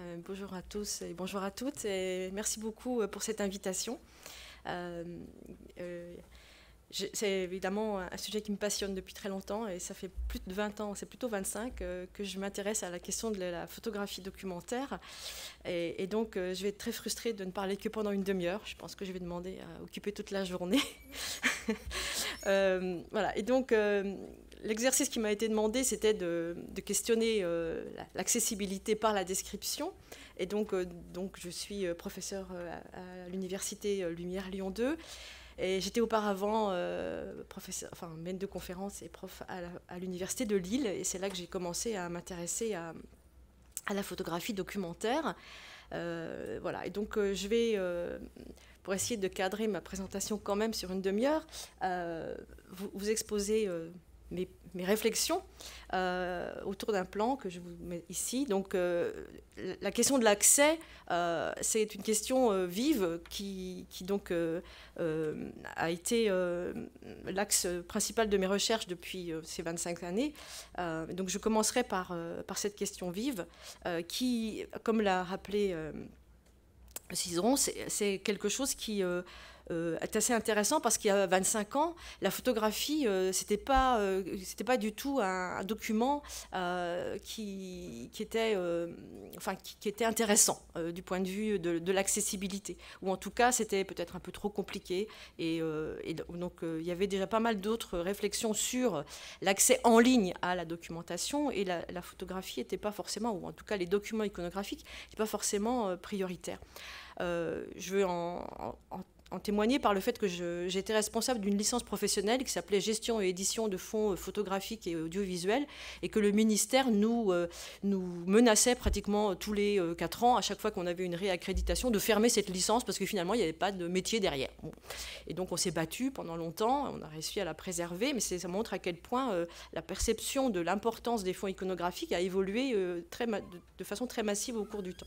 Euh, bonjour à tous et bonjour à toutes et merci beaucoup euh, pour cette invitation. Euh, c'est évidemment un sujet qui me passionne depuis très longtemps et ça fait plus de 20 ans, c'est plutôt 25 euh, que je m'intéresse à la question de la photographie documentaire. Et, donc euh, je vais être très frustrée de ne parler que pendant une demi-heure. Je pense que je vais demander à occuper toute la journée. Euh, voilà, et donc l'exercice qui m'a été demandé, c'était de, questionner l'accessibilité par la description. Et donc, donc je suis professeure à l'université Lumière Lyon 2. Et j'étais auparavant euh, professeur, enfin, maître de conférence et prof à l'université de Lille. Et c'est là que j'ai commencé à m'intéresser à, la photographie documentaire. Euh, voilà. Et donc, euh, je vais, pour essayer de cadrer ma présentation quand même sur une demi-heure, vous, vous, exposer mes mes réflexions euh, autour d'un plan que je vous mets ici. Donc, euh, la question de l'accès, euh, c'est une question vive qui, qui donc a été l'axe principal de mes recherches depuis ces 25 années. donc, je commencerai par, par cette question vive qui, comme l'a rappelé Cizeron, c'est quelque chose qui euh, est assez intéressant parce qu'il y a 25 ans, la photographie, euh, c'était pas, euh, c'était pas du tout un, document qui, qui, était, enfin, qui, était intéressant du point de vue de, l'accessibilité, ou en tout cas, c'était peut-être un peu trop compliqué. Et, donc, il y avait déjà pas mal d'autres réflexions sur l'accès en ligne à la documentation et la, photographie n'était pas forcément, ou en tout cas, les documents iconographiques n'étaient pas forcément prioritaires. je veux en, en en témoigner par le fait que j'étais responsable d'une licence professionnelle qui s'appelait Gestion et édition de fonds euh, photographiques et audiovisuels, et que le ministère nous, euh, menaçait pratiquement tous les euh, quatre ans, à chaque fois qu'on avait une réaccréditation, de fermer cette licence parce que finalement, il n'y avait pas de métier derrière. Et donc, on s'est battu pendant longtemps, on a réussi à la préserver, mais ça montre à quel point la perception de l'importance des fonds iconographiques a évolué de façon très massive au cours du temps.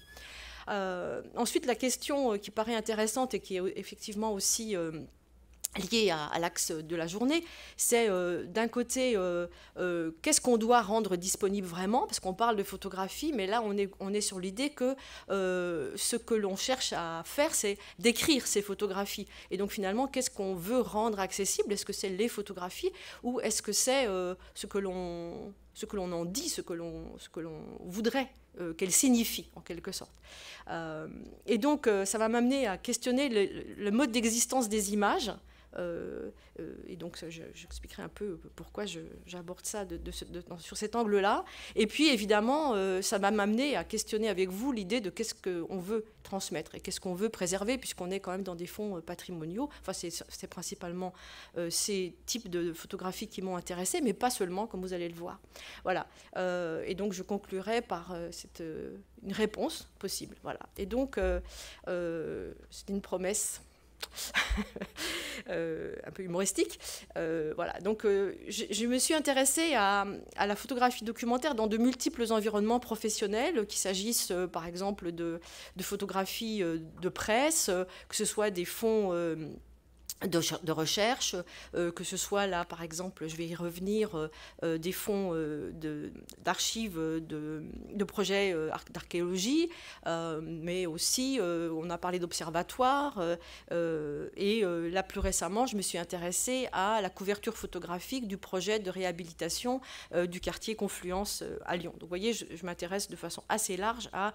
Euh, ensuite, la question euh, qui paraît intéressante et qui est effectivement aussi euh, liée à, l'axe de la journée, c'est d'un côté qu'est-ce qu'on doit rendre disponible vraiment, parce qu'on parle de photographie, mais là on est, on est sur l'idée que ce que l'on cherche à faire, c'est d'écrire ces photographies. Et donc finalement, qu'est-ce qu'on veut rendre accessible Est-ce que c'est les photographies ou est-ce que c'est ce que l'on ce que l'on en dit, ce que l'on voudrait euh, qu'elle signifie, en quelque sorte. Euh, et donc, euh, ça va m'amener à questionner le mode d'existence des images euh, euh, et donc, j'expliquerai un peu pourquoi j'aborde ça de, sur cet angle-là. Et puis, évidemment, euh, ça m'a amené à questionner avec vous l'idée de qu'est-ce qu'on veut transmettre et qu'est-ce qu'on veut préserver, puisqu'on est quand même dans des fonds patrimoniaux. Enfin, c'est principalement ces types de photographies qui m'ont intéressé mais pas seulement, comme vous allez le voir. Voilà. et donc, je conclurai par cette, une réponse possible. Voilà. Et donc, c'est une promesse. Euh, un peu humoristique. Euh, voilà, donc euh, je, me suis intéressée à, la photographie documentaire dans de multiples environnements professionnels, qu'il s'agisse par exemple de, de photographies de presse, que ce soit des fonds de, recherche, euh, que ce soit là, par exemple, je vais y revenir, euh, euh, des fonds de d'archives de, de, projets d'archéologie, mais aussi on a parlé d'observatoires, et là plus récemment, je me suis intéressée à la couverture photographique du projet de réhabilitation du quartier Confluence à Lyon. Donc vous voyez, je m'intéresse de façon assez large à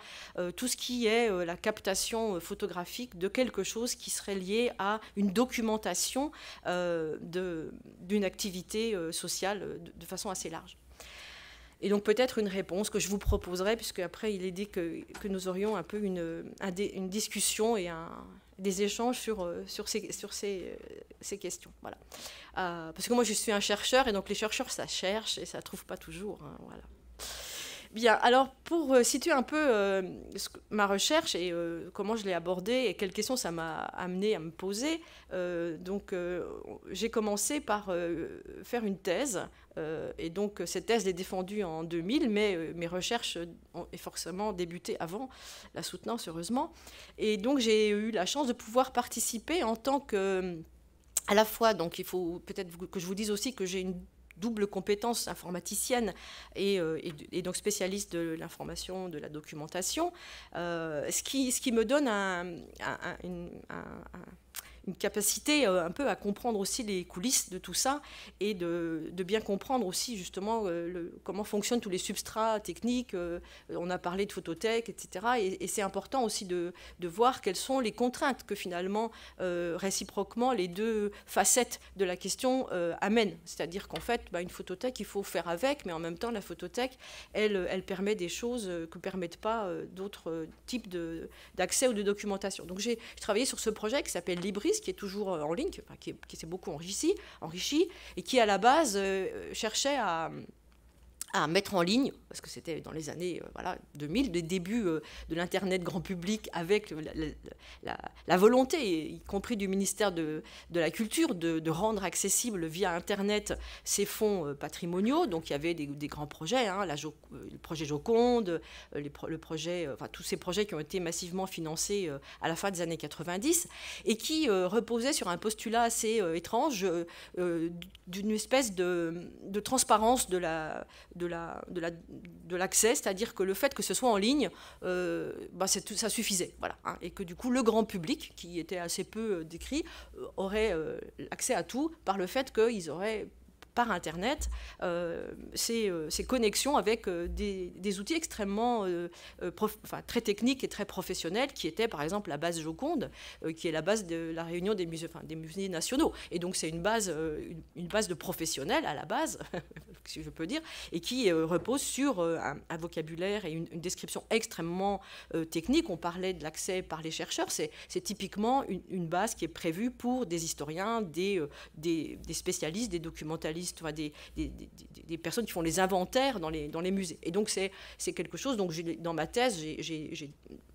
tout ce qui est la captation photographique de quelque chose qui serait lié à une documentation euh, d'une activité euh, sociale euh, de, façon assez large. Et donc peut-être une réponse que je vous proposerai, puisque après il est dit que, que nous aurions un peu une, une discussion et un, des échanges sur, sur, ces, sur ces, ces questions. Voilà. parce que moi je suis un chercheur, et donc les chercheurs ça cherche et ça ne trouve pas toujours. Hein, voilà. Bien, alors pour euh, situer un peu euh, ma recherche et euh, comment je l'ai abordée et quelles questions ça m'a amené à me poser, donc j'ai commencé par faire une thèse. et donc cette thèse est défendue en 2000, mais mes recherches ont forcément débuté avant la soutenance, heureusement. Et donc j'ai eu la chance de pouvoir participer en tant que à la fois, donc il faut peut-être que je vous dise aussi que j'ai une double compétence informaticienne euh, et, donc spécialiste de l'information, de la documentation, euh, ce, qui, me donne un une capacité euh, un peu à comprendre aussi les coulisses de tout ça et de, bien comprendre aussi justement euh, le, comment fonctionnent tous les substrats techniques. Euh, on a parlé de photothèque, etc. Et, c'est important aussi de, voir quelles sont les contraintes que finalement réciproquement les deux facettes de la question amènent. C'est-à-dire qu'en fait, bah, une photothèque, il faut faire avec, mais en même temps, la photothèque, elle, elle permet des choses que permettent pas d'autres types d'accès ou de documentation. Donc j'ai travaillé sur ce projet qui s'appelle Libris qui est toujours euh, en ligne, qui, s'est beaucoup enrichi, enrichi, et qui à la base euh, cherchait à à mettre en ligne, parce que c'était dans les années euh, voilà, 2000, des débuts euh, de l'Internet grand public, avec la, volonté, y compris du ministère de, la Culture, de, rendre accessible via Internet ces fonds euh, patrimoniaux. Donc il y avait des, des grands projets, hein, le projet Joconde, le projet, enfin, tous ces projets qui ont été massivement financés à la fin des années 90, et qui reposaient sur un postulat assez étrange d'une espèce de, de transparence de la de l'accès, c'est-à-dire que le fait que ce soit en ligne, euh, bah, ça suffisait. Voilà, hein. et que du coup, le grand public, qui était assez peu euh, décrit, euh, aurait accès à tout par le fait qu'ils auraient par Internet euh, euh, ces, connexions avec euh, des, outils extrêmement très techniques et très professionnels qui étaient par exemple la base Joconde, qui est la base de la réunion des musées, des musées nationaux. Et donc c'est une base, une, base de professionnels à la base, si je peux dire, et qui repose sur un, vocabulaire et une, description extrêmement technique. On parlait de l'accès par les chercheurs, c'est typiquement une, base qui est prévue pour des historiens, des, spécialistes, des documentalistes des, des, personnes qui font les inventaires dans les, dans les musées. Et donc c'est quelque chose, donc dans ma thèse, j'ai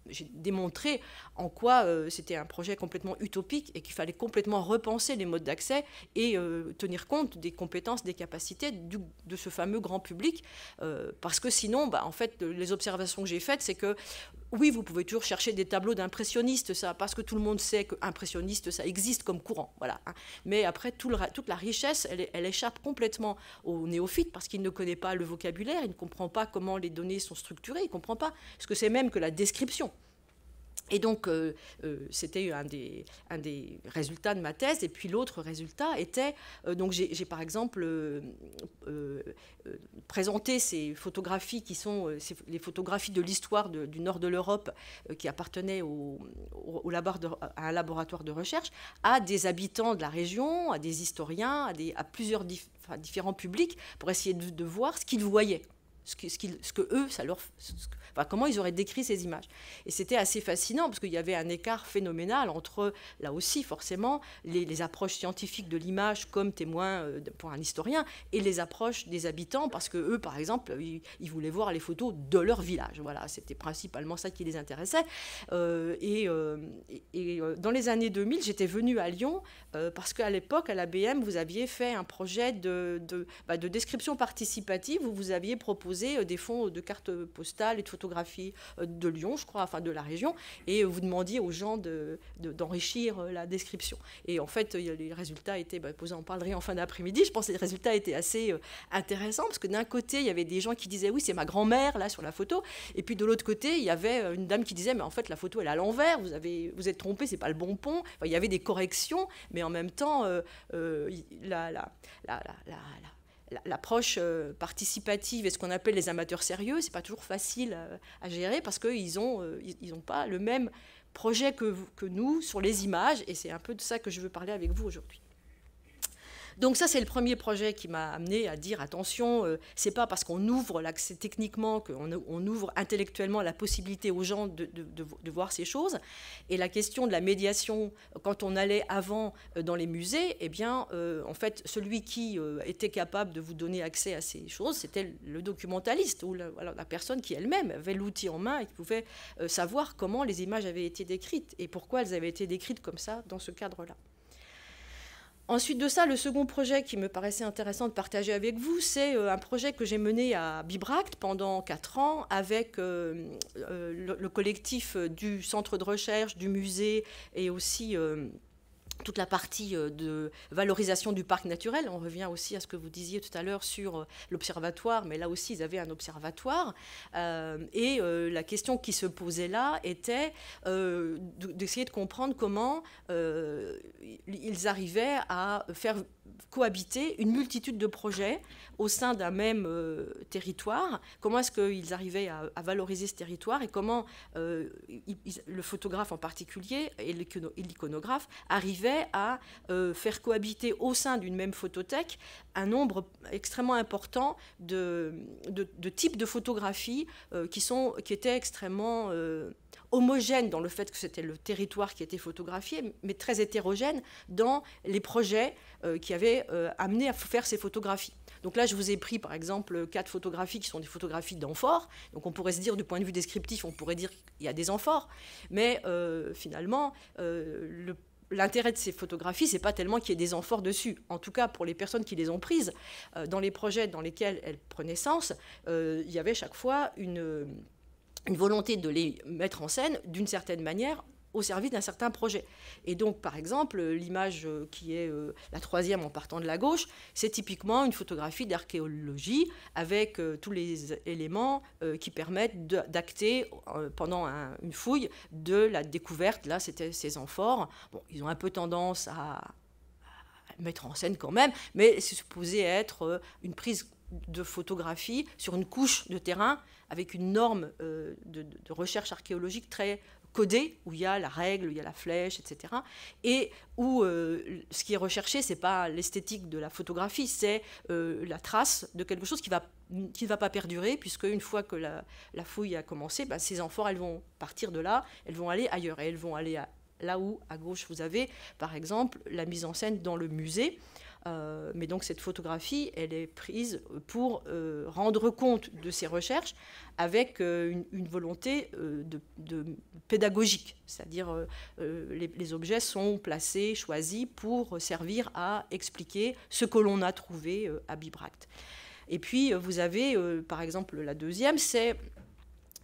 j'ai démontré en quoi euh, c'était un projet complètement utopique et qu'il fallait complètement repenser les modes d'accès et euh, tenir compte des compétences, des capacités de ce fameux grand public. Euh, parce que sinon, bah, en fait, les observations que j'ai faites, c'est que oui, vous pouvez toujours chercher des tableaux d'impressionnistes, ça, parce que tout le monde sait que ça existe comme courant. Voilà. Hein. Mais après, tout le, toute la richesse, elle, elle échappe complètement au néophyte parce qu'il ne connaît pas le vocabulaire, il ne comprend pas comment les données sont structurées, il ne comprend pas ce que c'est même que la description. Et donc, euh, euh, c'était un des, résultats de ma thèse. Et puis, l'autre résultat était, euh, donc j'ai par exemple présenté ces photographies qui sont les photographies de l'histoire du nord de l'Europe qui appartenaient au, à un laboratoire de recherche, à des habitants de la région, à des historiens, à, plusieurs différents publics, pour essayer de voir ce qu'ils voyaient ce que, ce, que eux, ça leur, comment ils auraient décrit ces images. Et c'était assez fascinant parce qu'il y avait un écart phénoménal entre, là aussi forcément, les, approches scientifiques de l'image comme témoin euh, pour un historien et les approches des habitants parce que eux, par exemple, ils, voulaient voir les photos de leur village. Voilà, c'était principalement ça qui les intéressait. Euh, et, euh, dans les années 2000, j'étais venue à Lyon parce qu'à l'époque, à l'ABM, vous aviez fait un projet de, de, bah, de description participative où vous aviez proposé euh, des fonds euh, de cartes euh, postales et de photographies de Lyon, je crois, enfin de la région, et vous demandiez aux gens d'enrichir de, d'enrichir la description. Et en fait, les résultats étaient, bah, vous en parlerait en fin d'après-midi, je pense que les résultats étaient assez intéressants, parce que d'un côté, il y avait des gens qui disaient, oui, c'est ma grand-mère, là, sur la photo, et puis de l'autre côté, il y avait une dame qui disait, mais en fait, la photo, elle est à l'envers, vous, avez, vous êtes trompé, c'est pas le bon pont. il y avait des corrections, mais en même temps, là, là, la, la, la, la l'approche euh, participative et ce qu'on appelle les amateurs sérieux, c'est pas toujours facile euh, à, gérer parce qu'ils n'ont euh, pas le même projet que, que nous sur les images, et c'est un peu de ça que je veux parler avec vous aujourd'hui. Donc ça, c'est le premier projet qui m'a amené à dire attention, ce euh, c'est pas parce qu'on ouvre l'accès techniquement qu'on ouvre intellectuellement la possibilité aux gens de, voir ces choses. Et la question de la médiation, quand on allait avant euh, dans les musées, eh bien, euh, en fait, celui qui était capable de vous donner accès à ces choses, c'était le documentaliste ou la, la personne qui elle-même avait l'outil en main et qui pouvait savoir comment les images avaient été décrites et pourquoi elles avaient été décrites comme ça dans ce cadre-là. Ensuite de ça, le second projet qui me paraissait intéressant de partager avec vous, c'est euh, un projet que j'ai mené à Bibract pendant quatre ans avec euh, euh, le collectif du centre de recherche, du musée et aussi toute la partie euh, de valorisation du parc naturel. On revient aussi à ce que vous disiez tout à l'heure sur euh, l'observatoire, mais là aussi, ils avaient un observatoire. Euh, et la question qui se posait là était d'essayer de comprendre comment ils arrivaient à faire cohabiter une multitude de projets au sein d'un même euh, territoire. Comment est-ce qu'ils arrivaient à, valoriser ce territoire et comment euh, le photographe en particulier et l'iconographe arrivaient à euh, faire cohabiter au sein d'une même photothèque un nombre extrêmement important de, types de photographies qui, sont, qui étaient extrêmement homogène dans le fait que c'était le territoire qui était photographié, mais très hétérogène dans les projets euh, qui avaient euh, amené à faire ces photographies. Donc là, je vous ai pris par exemple quatre photographies qui sont des photographies d'amphores. Donc on pourrait se dire, du point de vue descriptif, on pourrait dire qu'il y a des amphores, mais euh, finalement, l'intérêt de ces photographies, c'est pas tellement qu'il y ait des amphores dessus. En tout cas, pour les personnes qui les ont prises, dans les projets dans lesquels elles prenaient sens, il y avait chaque fois une une volonté de les mettre en scène d'une certaine manière au service d'un certain projet. Et donc, par exemple, l'image euh, qui est euh, la troisième en partant de la gauche, c'est typiquement une photographie d'archéologie avec euh, tous les éléments qui permettent d'acter pendant une fouille de la découverte. Là, c'était ces amphores. Bon, ils ont un peu tendance à, à mettre en scène quand même, mais c'est supposé être une prise de photographie sur une couche de terrain avec une norme euh, de, recherche archéologique très codée, où il y a la règle, il y a la flèche, etc. Et où euh, ce qui est recherché, c'est pas l'esthétique de la photographie, c'est euh, la trace de quelque chose qui ne va pas perdurer, puisque une fois que la, fouille a commencé, ben, ces enfants, elles vont partir de là, elles vont aller ailleurs, et elles vont aller là où, à gauche, vous avez, par exemple, la mise en scène dans le musée, euh, mais donc cette photographie, elle est prise pour euh, rendre compte de ses recherches avec euh, une, volonté de, pédagogique, c'est-à-dire les, les, objets sont placés, choisis pour servir à expliquer ce que l'on a trouvé à Bibracte. Et puis vous avez, par exemple, la deuxième, c'est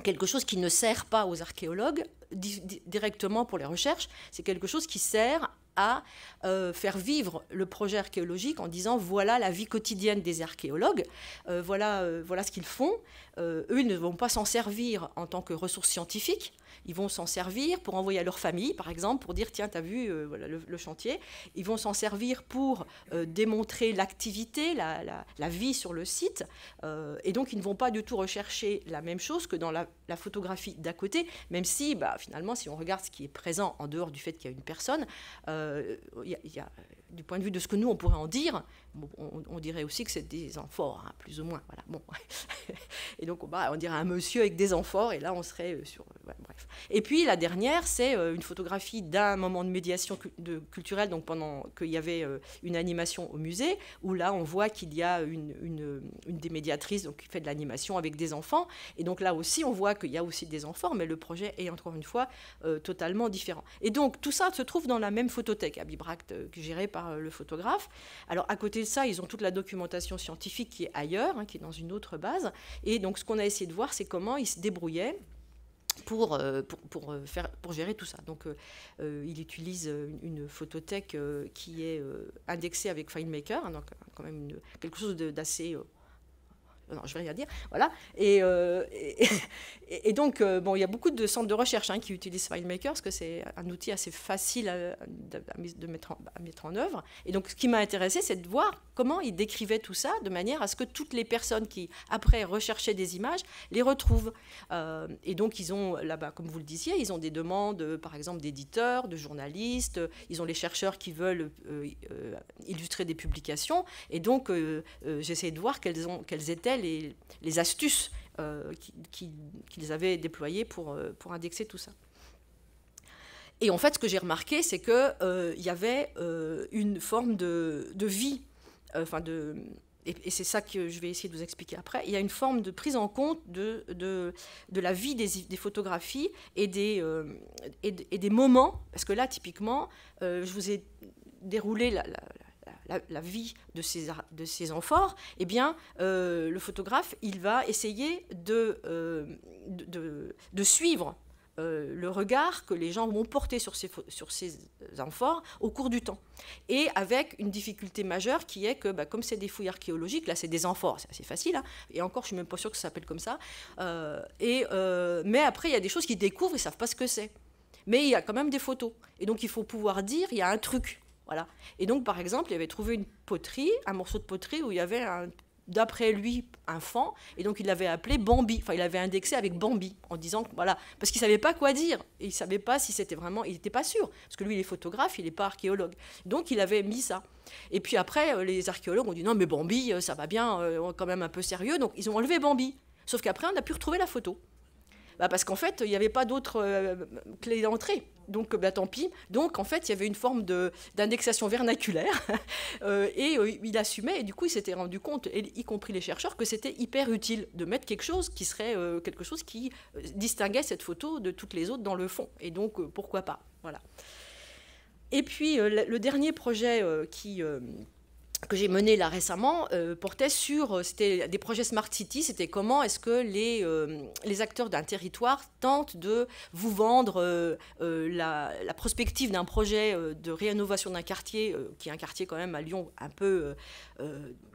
quelque chose qui ne sert pas aux archéologues directement pour les recherches, c'est quelque chose qui sert à euh, faire vivre le projet archéologique en disant voilà la vie quotidienne des archéologues, euh, voilà, euh, voilà ce qu'ils font. eux, ils ne vont pas s'en servir en tant que ressources scientifiques, ils vont s'en servir pour envoyer à leur famille, par exemple, pour dire tiens, t'as vu euh, voilà, le, chantier. Ils vont s'en servir pour euh, démontrer l'activité, la, la, vie sur le site. Euh, et donc, ils ne vont pas du tout rechercher la même chose que dans la, photographie d'à côté, même si bah, finalement, si on regarde ce qui est présent en dehors du fait qu'il y a une personne, il y a du point de vue de ce que nous, on pourrait en dire, on, dirait aussi que c'est des amphores, hein, plus ou moins. Voilà, bon. et donc, bah, on dirait un monsieur avec des amphores, et là, on serait euh, sur... Euh, bref. Et puis, la dernière, c'est euh, une photographie d'un moment de médiation de, culturelle, donc pendant qu'il y avait une animation au musée, où là, on voit qu'il y a une, une, des médiatrices donc, qui fait de l'animation avec des enfants. Et donc, là aussi, on voit qu'il y a aussi des enfants, mais le projet est, encore une fois, totalement différent. Et donc, tout ça se trouve dans la même photothèque à Bibracte, gérée par euh, le photographe. Alors à côté de ça, ils ont toute la documentation scientifique qui est ailleurs, hein, qui est dans une autre base. Et donc ce qu'on a essayé de voir, c'est comment ils se débrouillaient. Pour, euh, pour, euh, faire, pour gérer tout ça. Donc, euh, il utilise une, photothèque qui est indexée avec FileMaker, hein, donc quand même quelque chose d'assez euh, non, je vais rien dire, voilà. Et, euh, et, donc, euh, bon, il y a beaucoup de centres de recherche hein, qui utilisent FileMaker, parce que c'est un outil assez facile à, de mettre en, à mettre en œuvre. Et donc, ce qui m'a intéressé, c'est de voir comment ils décrivaient tout ça, de manière à ce que toutes les personnes qui, après, recherchaient des images, les retrouvent. et donc, ils ont, là-bas, comme vous le disiez, ils ont des demandes, par exemple, d'éditeurs, de journalistes, ils ont les chercheurs qui veulent illustrer des publications. Et donc, j'essayais de voir quelles, ont, quelles étaient les, les astuces euh, qu'ils avaient déployées pour, euh, pour indexer tout ça. Et en fait, ce que j'ai remarqué, c'est qu'il euh, y avait euh, une forme de, vie, enfin de, et, c'est ça que je vais essayer de vous expliquer après, il y a une forme de prise en compte de, de, la vie des, photographies et des, et, des moments, parce que là, typiquement, je vous ai déroulé la, la, vie de ces, de amphores, eh bien, euh, le photographe, il va essayer de, euh, suivre euh, le regard que les gens vont porter sur ces, sur amphores au cours du temps. Et avec une difficulté majeure qui est que, bah, comme c'est des fouilles archéologiques, là c'est des amphores, c'est assez facile, hein, et encore je ne suis même pas sûre que ça s'appelle comme ça, et, mais après il y a des choses qu'ils découvrent, ils ne savent pas ce que c'est. Mais il y a quand même des photos. Et donc il faut pouvoir dire, il y a un truc. Et donc, par exemple, il avait trouvé une poterie, un morceau de poterie où il y avait d'après lui un fan, et donc il l'avait appelé Bambi, enfin il l'avait indexé avec Bambi, en disant voilà, parce qu'il ne savait pas quoi dire, Il ne savait pas si c'était vraiment, il n'était pas sûr, parce que lui il est photographe, il n'est pas archéologue, donc il avait mis ça. Et puis après, euh, les archéologues ont dit non mais Bambi, euh, ça va bien, euh, quand même un peu sérieux, donc ils ont enlevé Bambi, sauf qu'après on a pu retrouver la photo. Bah, parce qu'en fait, il n'y avait pas d'autre euh, clés d'entrée. Donc, bah, tant pis. Donc, en fait, il y avait une forme d'indexation vernaculaire. Euh, et euh, il assumait, et du coup, il s'était rendu compte, y compris les chercheurs, que c'était hyper utile de mettre quelque chose qui serait quelque chose qui distinguait cette photo de toutes les autres dans le fond. Et donc, pourquoi pas Voilà. Et puis, le dernier projet qui que j'ai mené là récemment euh, portait sur euh, c'était des projets Smart City, c'était comment est-ce que les, euh, acteurs d'un territoire tentent de vous vendre la, la, prospective d'un projet de rénovation d'un quartier, qui est un quartier quand même à Lyon un peu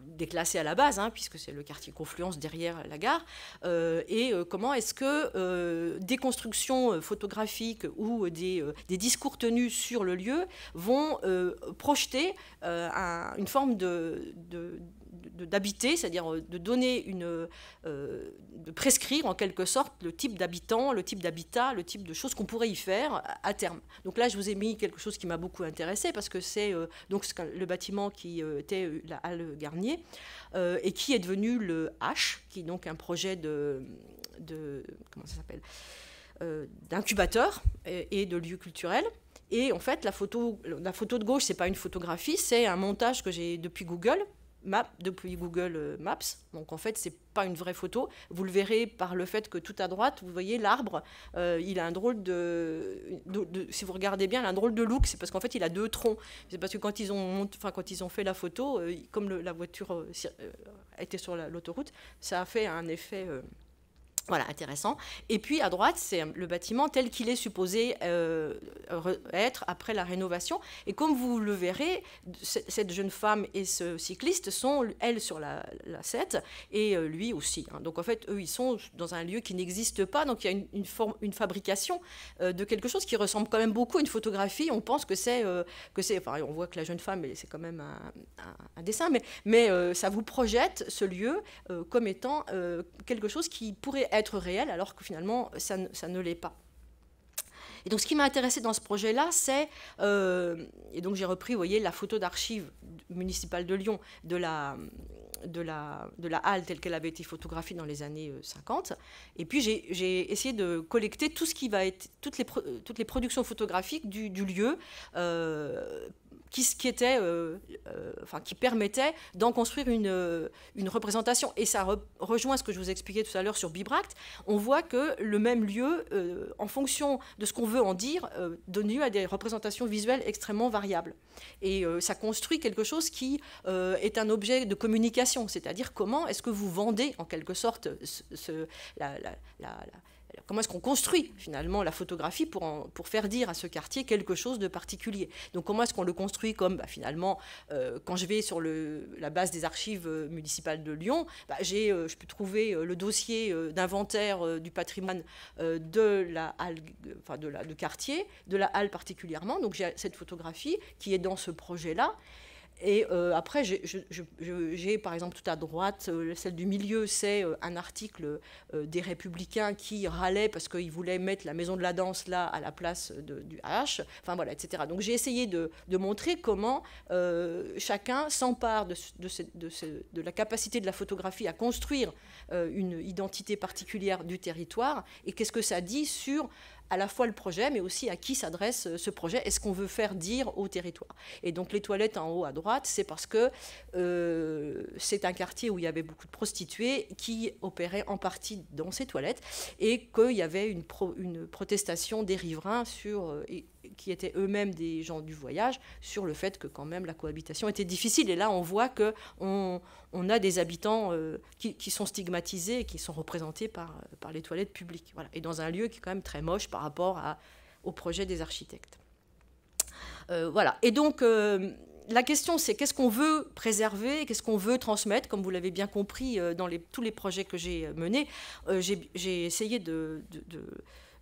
déclassé à la base, hein, puisque c'est le quartier confluence derrière la gare, euh, et euh, comment est-ce que euh, des constructions photographiques ou des, discours tenus sur le lieu vont projeter une forme de d'habiter, c'est-à-dire euh, de donner une, euh, de prescrire en quelque sorte le type d'habitant, le type d'habitat, le type de choses qu'on pourrait y faire à, terme. Donc là, je vous ai mis quelque chose qui m'a beaucoup intéressé parce que c'est euh, donc le bâtiment qui était la halle Garnier et qui est devenu le H, qui est donc un projet de, de comment ça s'appelle, d'incubateur et, et de lieu culturel. Et en fait, la photo, la photo de gauche, c'est pas une photographie, c'est un montage que j'ai depuis Google map depuis Google euh, Maps. Donc en fait, c'est pas une vraie photo. Vous le verrez par le fait que tout à droite, vous voyez l'arbre. Euh, il a un drôle de, si vous regardez bien, il a un drôle de look. C'est parce qu'en fait, il a deux troncs. C'est parce que quand ils ont, enfin quand ils ont fait la photo, euh, comme la voiture était sur l'autoroute, ça a fait un effet voilà, intéressant. Et puis à droite, c'est le bâtiment tel qu'il est supposé euh, être après la rénovation. Et comme vous le verrez, cette jeune femme et ce cycliste sont, elle, sur la, la et euh, lui aussi. Hein. Donc en fait, eux, ils sont dans un lieu qui n'existe pas. Donc il y a une, forme, une fabrication euh, de quelque chose qui ressemble quand même beaucoup à une photographie. On pense que c'est... que enfin, on voit que la jeune femme, c'est quand même un, dessin, mais, mais ça vous projette ce lieu comme étant quelque chose qui pourrait être réel, alors que finalement, ça ne, l'est pas. Et donc, ce qui m'a intéressé dans ce projet-là, c'est. Euh, et donc, j'ai repris, voyez, la photo d'archives municipale de Lyon, de la, de la, de la halle telle qu'elle avait été photographiée dans les années 50. Euh, et puis, j'ai essayé de collecter tout ce qui va être. toutes les, toutes les productions photographiques du, lieu. Euh, qui, qui, était, euh, euh, enfin, qui permettait d'en construire une, euh, une, représentation. Et ça rejoint ce que je vous expliquais tout à l'heure sur Bibract. On voit que le même lieu, en fonction de ce qu'on veut en dire, donne lieu à des représentations visuelles extrêmement variables. Et ça construit quelque chose qui est un objet de communication, c'est-à-dire comment est-ce que vous vendez en quelque sorte ce, la Comment est-ce qu'on construit finalement la photographie pour, pour faire dire à ce quartier quelque chose de particulier Donc comment est-ce qu'on le construit comme bah, finalement, euh, quand je vais sur la base des archives euh, municipales de Lyon, bah, j'ai, euh, je peux trouver le dossier d'inventaire du patrimoine de la halle, enfin de la de quartier, de la halle particulièrement. Donc j'ai cette photographie qui est dans ce projet-là. Et euh, après, j'ai par exemple tout à droite, euh, celle du milieu, c'est euh, un article des Républicains qui râlait parce qu'ils voulaient mettre la maison de la danse là à la place du H. Enfin voilà, etc. Donc j'ai essayé de, montrer comment chacun s'empare de, de, la capacité de la photographie à construire une identité particulière du territoire et qu'est-ce que ça dit sur à la fois le projet, mais aussi à qui s'adresse euh, ce projet est ce qu'on veut faire dire au territoire. Et donc les toilettes en haut à droite, c'est parce que euh, c'est un quartier où il y avait beaucoup de prostituées qui opéraient en partie dans ces toilettes et qu'il y avait une, protestation des riverains sur... Euh, qui étaient eux-mêmes des gens du voyage, sur le fait que quand même la cohabitation était difficile. Et là, on voit que on, on a des habitants euh, qui, sont stigmatisés et qui sont représentés par, euh, par les toilettes publiques. Voilà. Et dans un lieu qui est quand même très moche par rapport à, au projet des architectes. Euh, voilà. Et donc, la question, c'est qu'est-ce qu'on veut préserver, qu'est-ce qu'on veut transmettre, comme vous l'avez bien compris dans les, tous les projets que j'ai menés. j'ai essayé de, de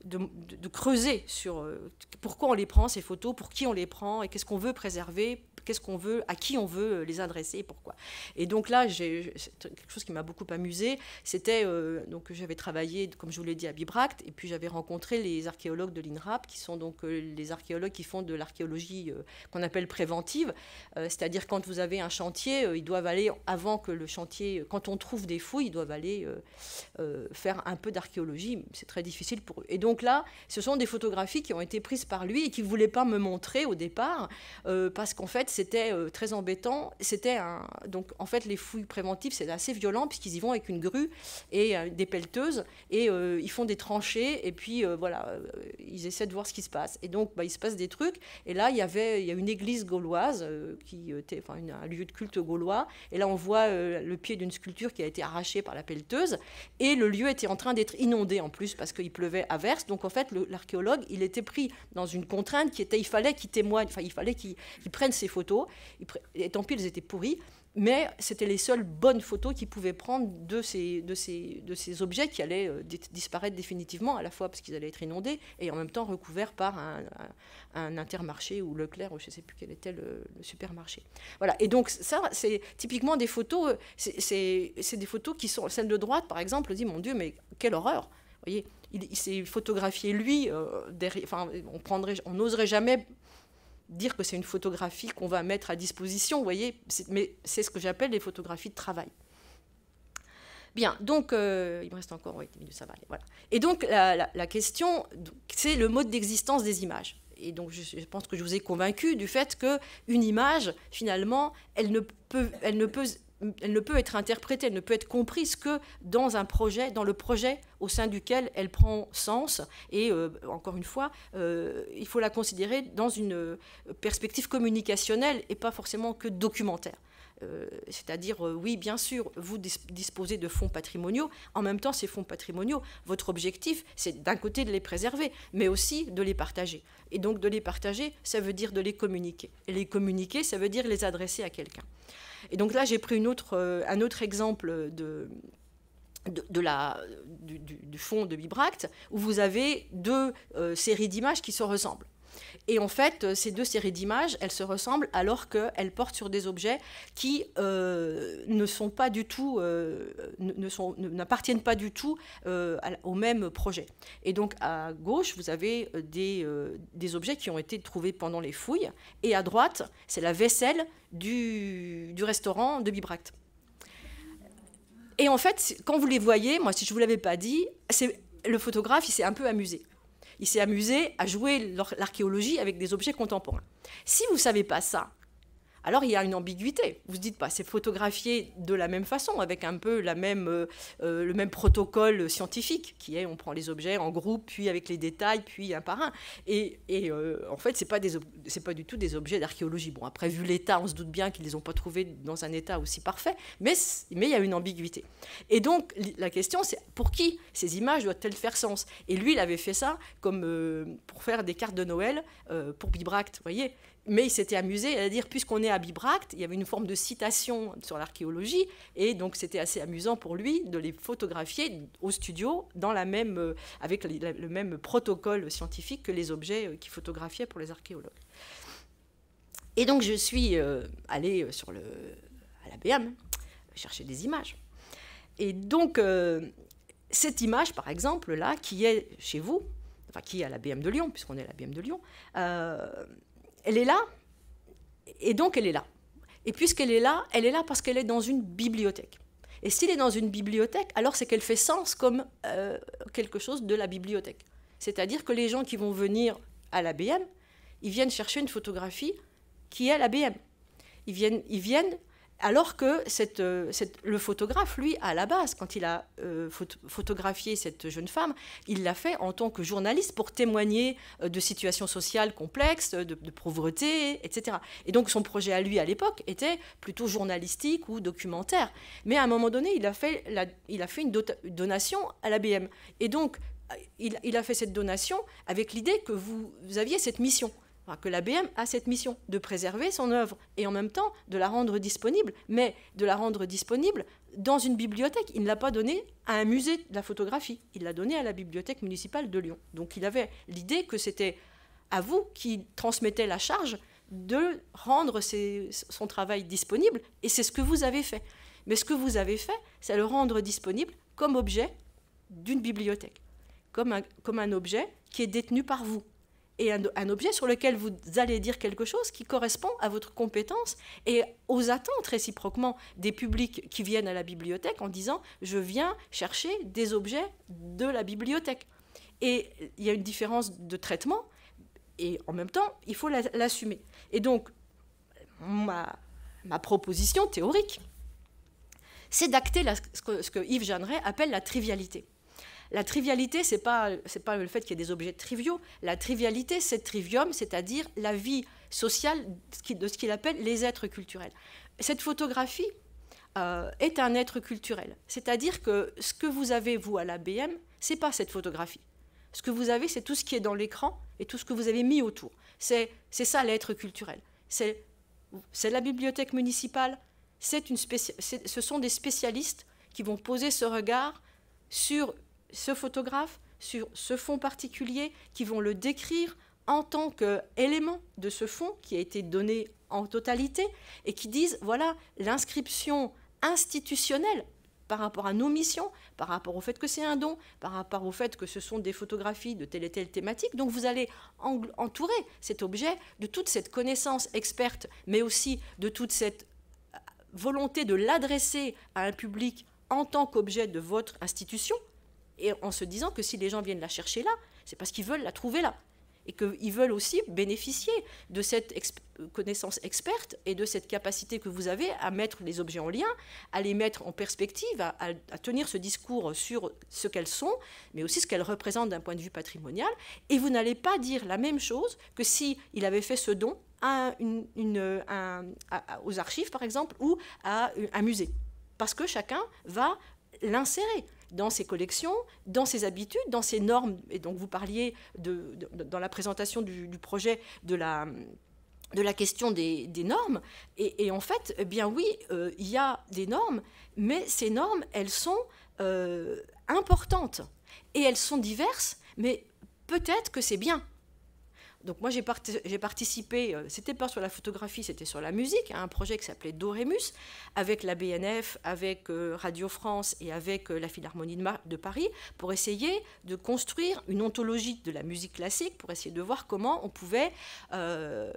de, creuser sur euh, pourquoi on les prend, ces photos, pour qui on les prend et qu'est-ce qu'on veut préserver qu'est-ce qu'on veut, à qui on veut euh, les adresser et pourquoi. Et donc là, j'ai quelque chose qui m'a beaucoup amusé, c'était euh, donc euh, j'avais travaillé, comme je vous l'ai dit, à Bibracte, et puis j'avais rencontré les archéologues de l'INRAP, qui sont donc les archéologues qui font de l'archéologie qu'on appelle préventive, c'est-à-dire quand vous avez un chantier, ils doivent aller avant que le chantier, quand on trouve des fouilles, ils doivent aller faire un peu d'archéologie. C'est très difficile pour eux. Et donc là, ce sont des photographies qui ont été prises par lui et qui voulait pas me montrer au départ parce qu'en fait c'était euh, très embêtant. C'était un... donc en fait les fouilles préventives c'est assez violent puisqu'ils y vont avec une grue et euh, des pelleteuses et euh, ils font des tranchées et puis voilà ils essaient de voir ce qui se passe. Et donc bah, il se passe des trucs. Et là il y avait il y a une église gauloise qui était enfin un lieu de culte gaulois. Et là on voit le pied d'une sculpture qui a été arrachée par la pelleteuse et le lieu était en train d'être inondé en plus parce qu'il pleuvait à verse. Donc en fait l'archéologue il était pris dans une contrainte qui était il fallait qu'il témoigne, enfin il fallait qu'il prenne ses photos et tant pis, elles étaient pourries. Mais c'était les seules bonnes photos qu'ils pouvaient prendre de ces, de, ces, de ces objets qui allaient euh, disparaître définitivement, à la fois parce qu'ils allaient être inondés et en même temps recouverts par un, intermarché ou Leclerc, ou je ne sais plus quel était le, supermarché. Voilà. Et donc, ça, c'est typiquement des photos, euh, c'est des photos qui sont. Celle de droite, par exemple, dit Mon Dieu, mais quelle horreur Vous voyez il, s'est photographié lui, euh, derrière, on n'oserait jamais dire que c'est une photographie qu'on va mettre à disposition, vous voyez, mais c'est ce que j'appelle les photographies de travail. Bien, donc, euh, il me reste encore Oui, ça va aller, voilà. Et donc, la, question, c'est le mode d'existence des images. Et donc, je, pense que je vous ai convaincu du fait qu'une image, finalement, elle ne peut, elle ne peut elle ne peut être interprétée, elle ne peut être comprise que dans un projet, dans le projet au sein duquel elle prend sens. Et euh, encore une fois, euh, il faut la considérer dans une euh, perspective communicationnelle et pas forcément que documentaire. Euh, c'est-à-dire, euh, oui, bien sûr, vous disposez de fonds patrimoniaux, en même temps, ces fonds patrimoniaux, votre objectif, c'est d'un côté de les préserver, mais aussi de les partager. Et donc, de les partager, ça veut dire de les communiquer. Et les communiquer, ça veut dire les adresser à quelqu'un. Et donc là, j'ai pris euh, un autre exemple de, du, fonds de Bibract, où vous avez deux séries d'images qui se ressemblent. Et en fait, euh, ces deux séries d'images, elles se ressemblent alors qu'elles portent sur des objets qui euh, ne sont pas du tout, euh, ne sont, n'appartiennent pas du tout au même projet. Et donc à gauche, vous avez des, des objets qui ont été trouvés pendant les fouilles, et à droite, c'est la vaisselle du, du restaurant de Bibracte. Et en fait, quand vous les voyez, moi, si je ne vous l'avais pas dit, c'est le photographe, il s'est un peu amusé il s'est amusé à jouer l'archéologie avec des objets contemporains. Si vous ne savez pas ça, alors il y a une ambiguïté. Vous ne dites pas, bah, c'est photographié de la même façon, avec un peu euh, euh, le même protocole scientifique, qui est on prend les objets en groupe, puis avec les détails, puis un par un. Et, euh, en fait, ce n'est pas, du tout des objets d'archéologie. Bon, après, vu l'état, on se doute bien qu'ils ne les ont pas trouvés dans un état aussi parfait, mais il y a une ambiguïté. Et donc, la question, c'est pour qui ces images doivent-elles faire sens Et lui, il avait fait ça comme pour faire des cartes de Noël pour Bibracte, vous voyez mais il s'était amusé à dire, puisqu'on est à Bibracte, il y avait une forme de citation sur l'archéologie, et donc c'était assez amusant pour lui de les photographier au studio, dans la même, euh, avec le même protocole scientifique que les objets euh, qu'il photographiait pour les archéologues. Et donc je suis euh, allée sur le, à la BM chercher des images. Et donc cette image, par exemple, là, qui est chez vous, enfin qui est à la BM de Lyon, puisqu'on est à la BM de Lyon, elle est là, et donc elle est là. Et puisqu'elle est là, elle est là parce qu'elle est dans une bibliothèque. Et s'il est dans une bibliothèque, alors c'est qu'elle fait sens comme euh, quelque chose de la bibliothèque. C'est-à-dire que les gens qui vont venir à l'ABM, ils viennent chercher une photographie qui est à l'ABM. Ils viennent, ils viennent alors que euh, le photographe, lui, à la base, quand il a euh, photographié cette jeune femme, il l'a fait en tant que journaliste pour témoigner euh, de situations sociales complexes, de, pauvreté, etc. Et donc son projet à lui, à l'époque, était plutôt journalistique ou documentaire. Mais à un moment donné, il a fait, une, donation à l'ABM. Et donc, il, a fait cette donation avec l'idée que vous aviez cette mission que l'ABM a cette mission de préserver son œuvre et en même temps de la rendre disponible, mais de la rendre disponible dans une bibliothèque. Il ne l'a pas donnée à un musée de la photographie, il l'a donnée à la bibliothèque municipale de Lyon. Donc il avait l'idée que c'était à vous qui transmettait la charge de rendre son travail disponible, et c'est ce que vous avez fait. Mais ce que vous avez fait, c'est le rendre disponible comme objet d'une bibliothèque, comme un objet qui est détenu par vous et un, objet sur lequel vous allez dire quelque chose qui correspond à votre compétence et aux attentes réciproquement des publics qui viennent à la bibliothèque en disant je viens chercher des objets de la bibliothèque. Et il y a une différence de traitement et en même temps, il faut l'assumer. Et donc, ma, ma proposition théorique, c'est d'acter ce, ce que Yves Jeanneret appelle la trivialité. La trivialité, c'est pas pas le fait qu'il y ait des objets triviaux. La trivialité, c'est trivium, c'est-à-dire la vie sociale de ce qu'il appelle les êtres culturels. Cette photographie euh, est un être culturel, c'est-à-dire que ce que vous avez vous à l'ABM, BM, c'est pas cette photographie. Ce que vous avez, c'est tout ce qui est dans l'écran et tout ce que vous avez mis autour. C'est ça l'être culturel. C'est la bibliothèque municipale. Une ce sont des spécialistes qui vont poser ce regard sur ce photographe, sur ce fond particulier, qui vont le décrire en tant qu'élément de ce fond qui a été donné en totalité, et qui disent, voilà, l'inscription institutionnelle par rapport à nos missions, par rapport au fait que c'est un don, par rapport au fait que ce sont des photographies de telle et telle thématique. Donc vous allez entourer cet objet de toute cette connaissance experte, mais aussi de toute cette euh, volonté de l'adresser à un public en tant qu'objet de votre institution, et en se disant que si les gens viennent la chercher là, c'est parce qu'ils veulent la trouver là. Et qu'ils veulent aussi bénéficier de cette euh, connaissance experte et de cette capacité que vous avez à mettre les objets en lien, à les mettre en perspective, à, tenir ce discours sur ce qu'elles sont, mais aussi ce qu'elles représentent d'un point de vue patrimonial. Et vous n'allez pas dire la même chose que si il avait fait ce don aux archives, par exemple, ou à euh, un musée. Parce que chacun va l'insérer dans ses collections, dans ses habitudes, dans ses normes. Et donc vous parliez de, dans la présentation du, projet de la question des, normes. Et, en fait, eh bien oui, euh, il y a des normes, mais ces normes, elles sont euh, importantes. Et elles sont diverses, mais peut-être que c'est bien. Donc moi j'ai, participé, participé, euh, c'était pas sur la photographie, c'était sur la musique, à hein, un projet qui s'appelait Doremus, avec la BNF, avec euh, Radio France et avec euh, la Philharmonie de, Paris, pour essayer de construire une ontologie de la musique classique, pour essayer de voir comment on pouvait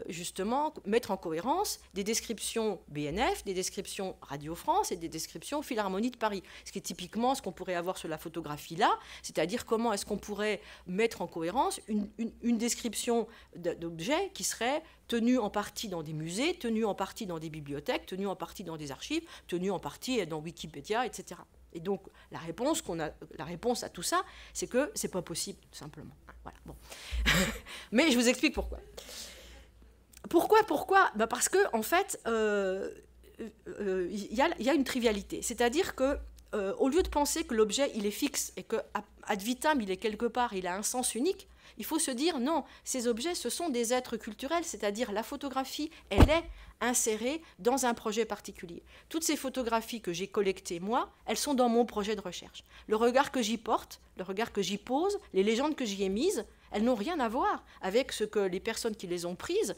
justement mettre en cohérence des descriptions BNF, des descriptions Radio France et des descriptions Philharmonie de Paris. Ce qui est typiquement ce qu'on pourrait avoir sur la photographie là, c'est-à-dire comment est-ce qu'on pourrait mettre en cohérence une description d'objets qui seraient tenus en partie dans des musées, tenus en partie dans des bibliothèques, tenus en partie dans des archives, tenus en partie dans Wikipédia, etc. Et donc la réponse, qu'on a, la réponse à tout ça, c'est que c'est pas possible, tout simplement. Mais je vous explique pourquoi. Pourquoi, pourquoi bah, Parce que, en fait, euh, euh, il y, a une trivialité. C'est-à-dire que euh, au lieu de penser que l'objet, il est fixe et que, ad vitam, il est quelque part, il a un sens unique, il faut se dire non, ces objets, ce sont des êtres culturels, c'est-à-dire la photographie, elle est insérée dans un projet particulier. Toutes ces photographies que j'ai collectées, moi, elles sont dans mon projet de recherche. Le regard que j'y porte, le regard que j'y pose, les légendes que j'y ai mises, elles n'ont rien à voir avec ce que les personnes qui les ont prises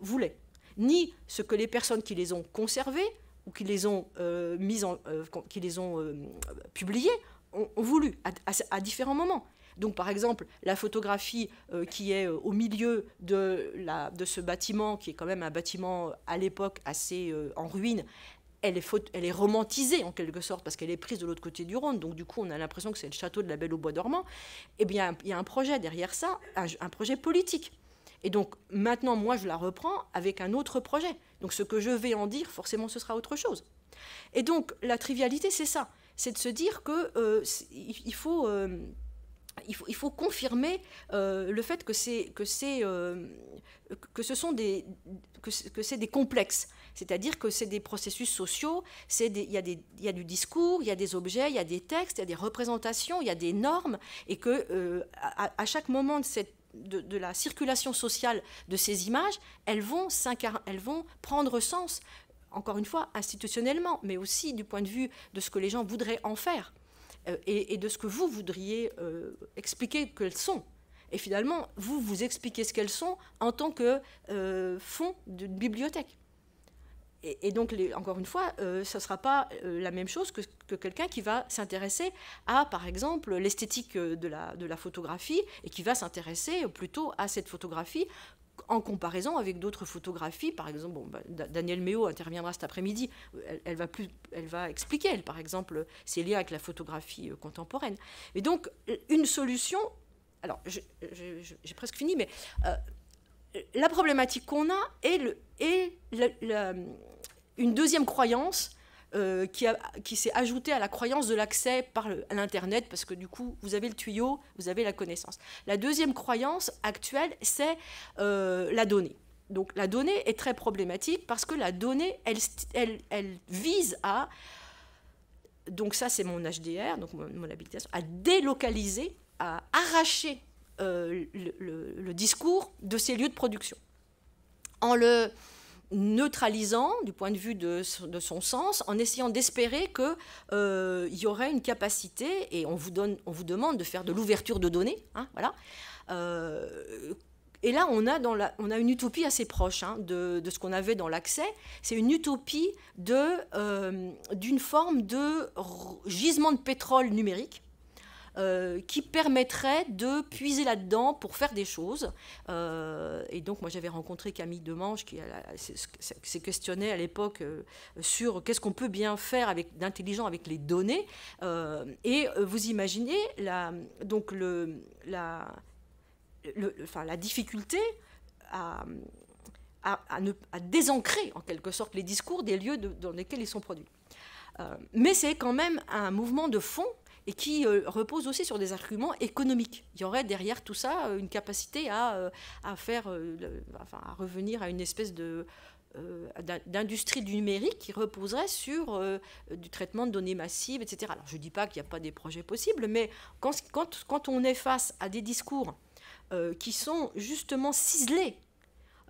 voulaient, ni ce que les personnes qui les ont conservées ou qui les ont, euh, en, euh, qui les ont euh, publiées ont, voulu à, différents moments. Donc par exemple, la photographie euh, qui est euh, au milieu de, ce bâtiment, qui est quand même un bâtiment à l'époque assez euh, en ruine, elle est, romantisée en quelque sorte parce qu'elle est prise de l'autre côté du Rhône, donc du coup on a l'impression que c'est le château de la Belle au Bois dormant. Eh bien il y a un projet derrière ça, un, projet politique. Et donc maintenant moi je la reprends avec un autre projet. Donc ce que je vais en dire forcément ce sera autre chose. Et donc la trivialité c'est ça, c'est de se dire que euh, euh, il, faut, il faut confirmer euh, le fait que c'est que c'est que ce sont des que, c'est des complexes, c'est-à-dire que c'est des processus sociaux, il y, y a du discours, il y a des objets, il y a des textes, il y a des représentations, il y a des normes, et que à, chaque moment de cette de, de, la circulation sociale de ces images, elles vont, elles vont prendre sens encore une fois, institutionnellement, mais aussi du point de vue de ce que les gens voudraient en faire euh, et, de ce que vous voudriez euh, expliquer qu'elles sont. Et finalement, vous vous expliquez ce qu'elles sont en tant que fonds euh, fond d'une bibliothèque. Et, donc, encore une fois, ce ne sera pas la même chose que, quelqu'un qui va s'intéresser à, par exemple, l'esthétique de la photographie et qui va s'intéresser plutôt à cette photographie en comparaison avec d'autres photographies, par exemple, bon, bah, Daniel Méo interviendra cet après-midi, elle, va plus, elle va expliquer, elle, par exemple, ses liens avec la photographie euh, contemporaine. Et donc, euh, une solution, alors j'ai presque fini, mais euh, la problématique qu'on a est, le, une deuxième croyance euh, qui, qui s'est ajoutée à la croyance de l'accès par l'Internet, parce que du coup, vous avez le tuyau, vous avez la connaissance. La deuxième croyance actuelle, c'est euh, la donnée. Donc la donnée est très problématique parce que la donnée, elle, elle, vise à, donc ça c'est mon HDR, donc mon, habilitation, à délocaliser, à arracher euh, le, le discours de ces lieux de production. En le, neutralisant du point de vue de, son sens, en essayant d'espérer qu'il euh, y aurait une capacité, et on vous, donne, on vous demande de faire de l'ouverture de données, hein, voilà. Euh, et là, on a, dans la, on a une utopie assez proche hein, de, ce qu'on avait dans l'accès. C'est une utopie euh, d'une forme de gisement de pétrole numérique euh, qui permettrait de puiser là-dedans pour faire des choses. Euh, et donc, moi, j'avais rencontré Camille Demange, qui s'est questionnée à l'époque euh, sur qu'est-ce qu'on peut bien faire avec d'intelligent avec les données. et vous imaginez la, donc le, la, enfin, la difficulté à ne, désancrer en quelque sorte les discours des lieux dans lesquels ils sont produits. mais c'est quand même un mouvement de fond et qui euh, repose aussi sur des arguments économiques. Il y aurait derrière tout ça euh, une capacité à, euh, faire, à revenir à une espèce de d'industrie du numérique qui reposerait sur du traitement de données massives, etc. Alors je ne dis pas qu'il n'y a pas des projets possibles, mais quand, quand, quand on est face à des discours qui sont justement ciselés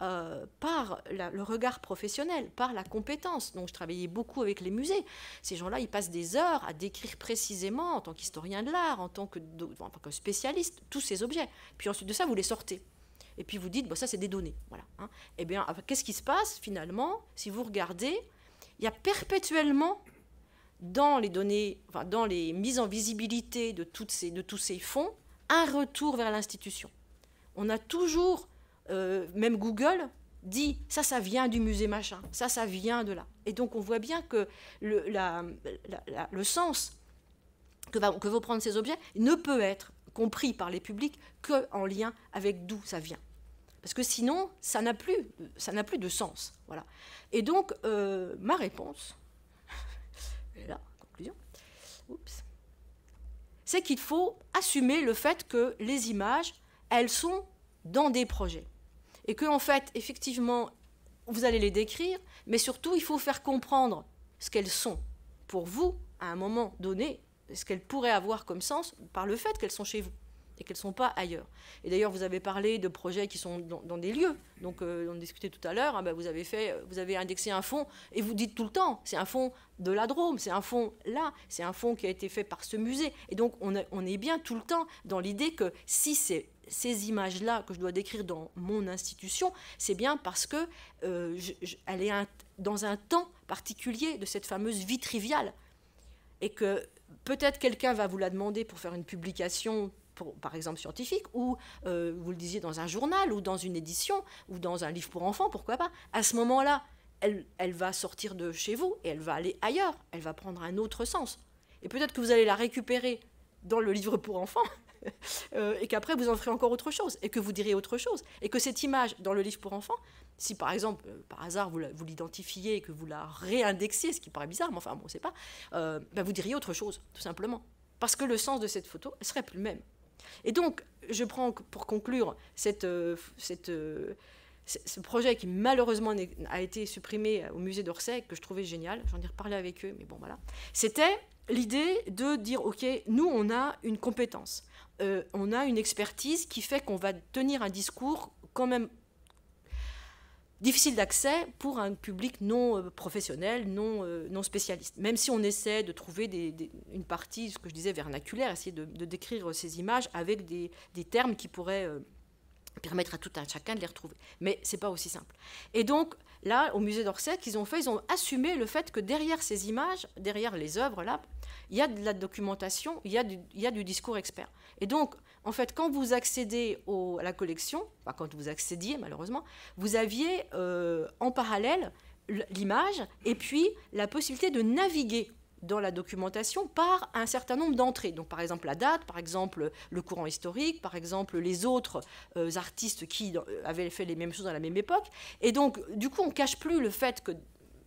euh, par le regard professionnel, par la compétence. Donc je travaillais beaucoup avec les musées. Ces gens-là, ils passent des heures à décrire précisément, en tant qu'historien de l'art, en, tant que, spécialiste, tous ces objets. Puis ensuite de ça, vous les sortez et puis vous dites, bon, bah, ça c'est des données. Voilà. Hein. Eh bien, ah, qu'est-ce qui se passe finalement Si vous regardez, il y a perpétuellement dans les données, dans les mises en visibilité de, toutes ces, de tous ces fonds, un retour vers l'institution. On a toujours euh, même Google dit ça, ça vient du musée machin, ça, ça vient de là. Et donc on voit bien que le, sens que, vont prendre ces objets ne peut être compris par les publics que en lien avec d'où ça vient. Parce que sinon, ça n'a plus, ça n'a plus de sens. Voilà. Et donc, euh, ma réponse, c'est qu'il faut assumer le fait que les images, elles sont dans des projets et que en fait, effectivement, vous allez les décrire, mais surtout, il faut faire comprendre ce qu'elles sont pour vous à un moment donné, ce qu'elles pourraient avoir comme sens par le fait qu'elles sont chez vous et qu'elles ne sont pas ailleurs. Et d'ailleurs, vous avez parlé de projets qui sont dans, des lieux. Donc, euh, on discutait tout à l'heure, hein, ben, vous, avez fait, euh, vous avez indexé un fonds, et vous dites tout le temps, c'est un fonds de la Drôme, c'est un fonds là, c'est un fonds qui a été fait par ce musée. Et donc, on est bien tout le temps dans l'idée que si c'est ces images-là que je dois décrire dans mon institution, c'est bien parce que euh, elle est dans un temps particulier de cette fameuse vie triviale. Et que peut-être quelqu'un va vous la demander pour faire une publication, par exemple scientifique, ou euh, vous le disiez dans un journal, ou dans une édition, ou dans un livre pour enfants, pourquoi pas. À ce moment-là, elle va sortir de chez vous et elle va aller ailleurs, elle va prendre un autre sens. Et peut-être que vous allez la récupérer dans le livre pour enfants Euh, et qu'après vous en ferez encore autre chose, et que vous diriez autre chose, et que cette image dans le livre pour enfants, si par exemple, euh, par hasard, vous, l'identifiez et que vous la réindexiez, ce qui paraît bizarre, mais enfin, bon, on ne sait pas, euh, ben, vous diriez autre chose, tout simplement. Parce que le sens de cette photo serait plus le même. Et donc, je prends pour conclure ce projet qui malheureusement a été supprimé au musée d'Orsay, que je trouvais génial, j'en ai reparlé avec eux, mais bon voilà, c'était l'idée de dire, OK, nous, on a une compétence. Euh, on a une expertise qui fait qu'on va tenir un discours quand même difficile d'accès pour un public non euh, professionnel, non, euh, non spécialiste. Même si on essaie de trouver une partie, ce que je disais, vernaculaire, essayer de, décrire ces images avec des, termes qui pourraient permettre à tout un chacun de les retrouver. Mais ce n'est pas aussi simple. Et donc là, au musée d'Orsay, qu'ils ont fait, ils ont assumé le fait que derrière ces images, derrière les œuvres là, il y a de la documentation, il y a du discours expert. Et donc, en fait, quand vous accédez à la collection, quand vous accédiez malheureusement, vous aviez euh, en parallèle l'image et puis la possibilité de naviguer dans la documentation par un certain nombre d'entrées. Donc par exemple la date, par exemple le courant historique, par exemple les autres euh, artistes qui euh, avaient fait les mêmes choses à la même époque. Et donc du coup on cache plus le fait que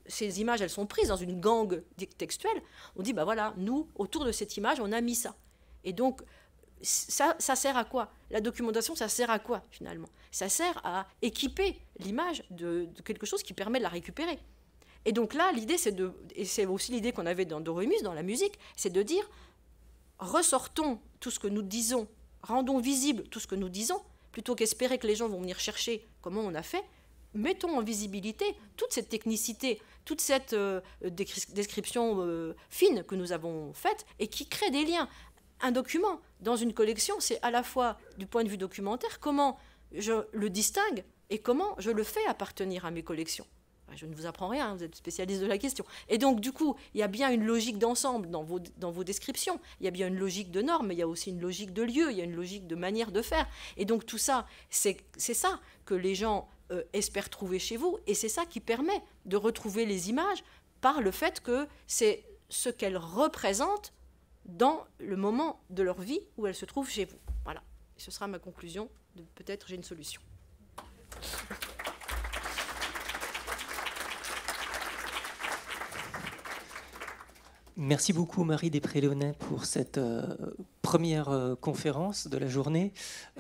ces images elles sont prises dans une gangue textuelle. On dit bah voilà, nous autour de cette image on a mis ça. Et donc ça, sert à quoi La documentation, ça sert à quoi finalement Ça sert à équiper l'image de, quelque chose qui permet de la récupérer. Et donc là, l'idée, c'est de, et c'est aussi l'idée qu'on avait dans Doremus, dans la musique, c'est de dire ressortons tout ce que nous disons, rendons visible tout ce que nous disons, plutôt qu'espérer que les gens vont venir chercher comment on a fait, mettons en visibilité toute cette technicité, toute cette euh, description euh, fine que nous avons faite et qui crée des liens un document dans une collection, c'est à la fois du point de vue documentaire, comment je le distingue et comment je le fais appartenir à mes collections. Je ne vous apprends rien, hein, vous êtes spécialiste de la question. Et donc, du coup, il y a bien une logique d'ensemble dans vos, descriptions. Il y a bien une logique de normes, mais il y a aussi une logique de lieu, il y a une logique de manière de faire. Et donc, tout ça, c'est ça que les gens euh, espèrent trouver chez vous. Et c'est ça qui permet de retrouver les images par le fait que c'est ce qu'elles représentent dans le moment de leur vie où elles se trouvent chez vous. Voilà, ce sera ma conclusion peut-être j'ai une solution. Merci beaucoup Marie Despré-Léonin, pour cette euh, première euh, conférence de la journée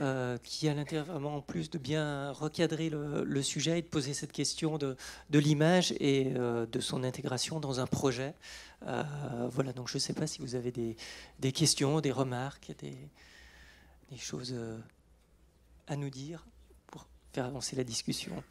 euh, qui a l'intérêt vraiment en plus de bien recadrer le, sujet et de poser cette question de, de l'image et de son intégration dans un projet. Euh, voilà, donc je ne sais pas si vous avez des, questions, des remarques, des choses euh, à nous dire pour faire avancer la discussion.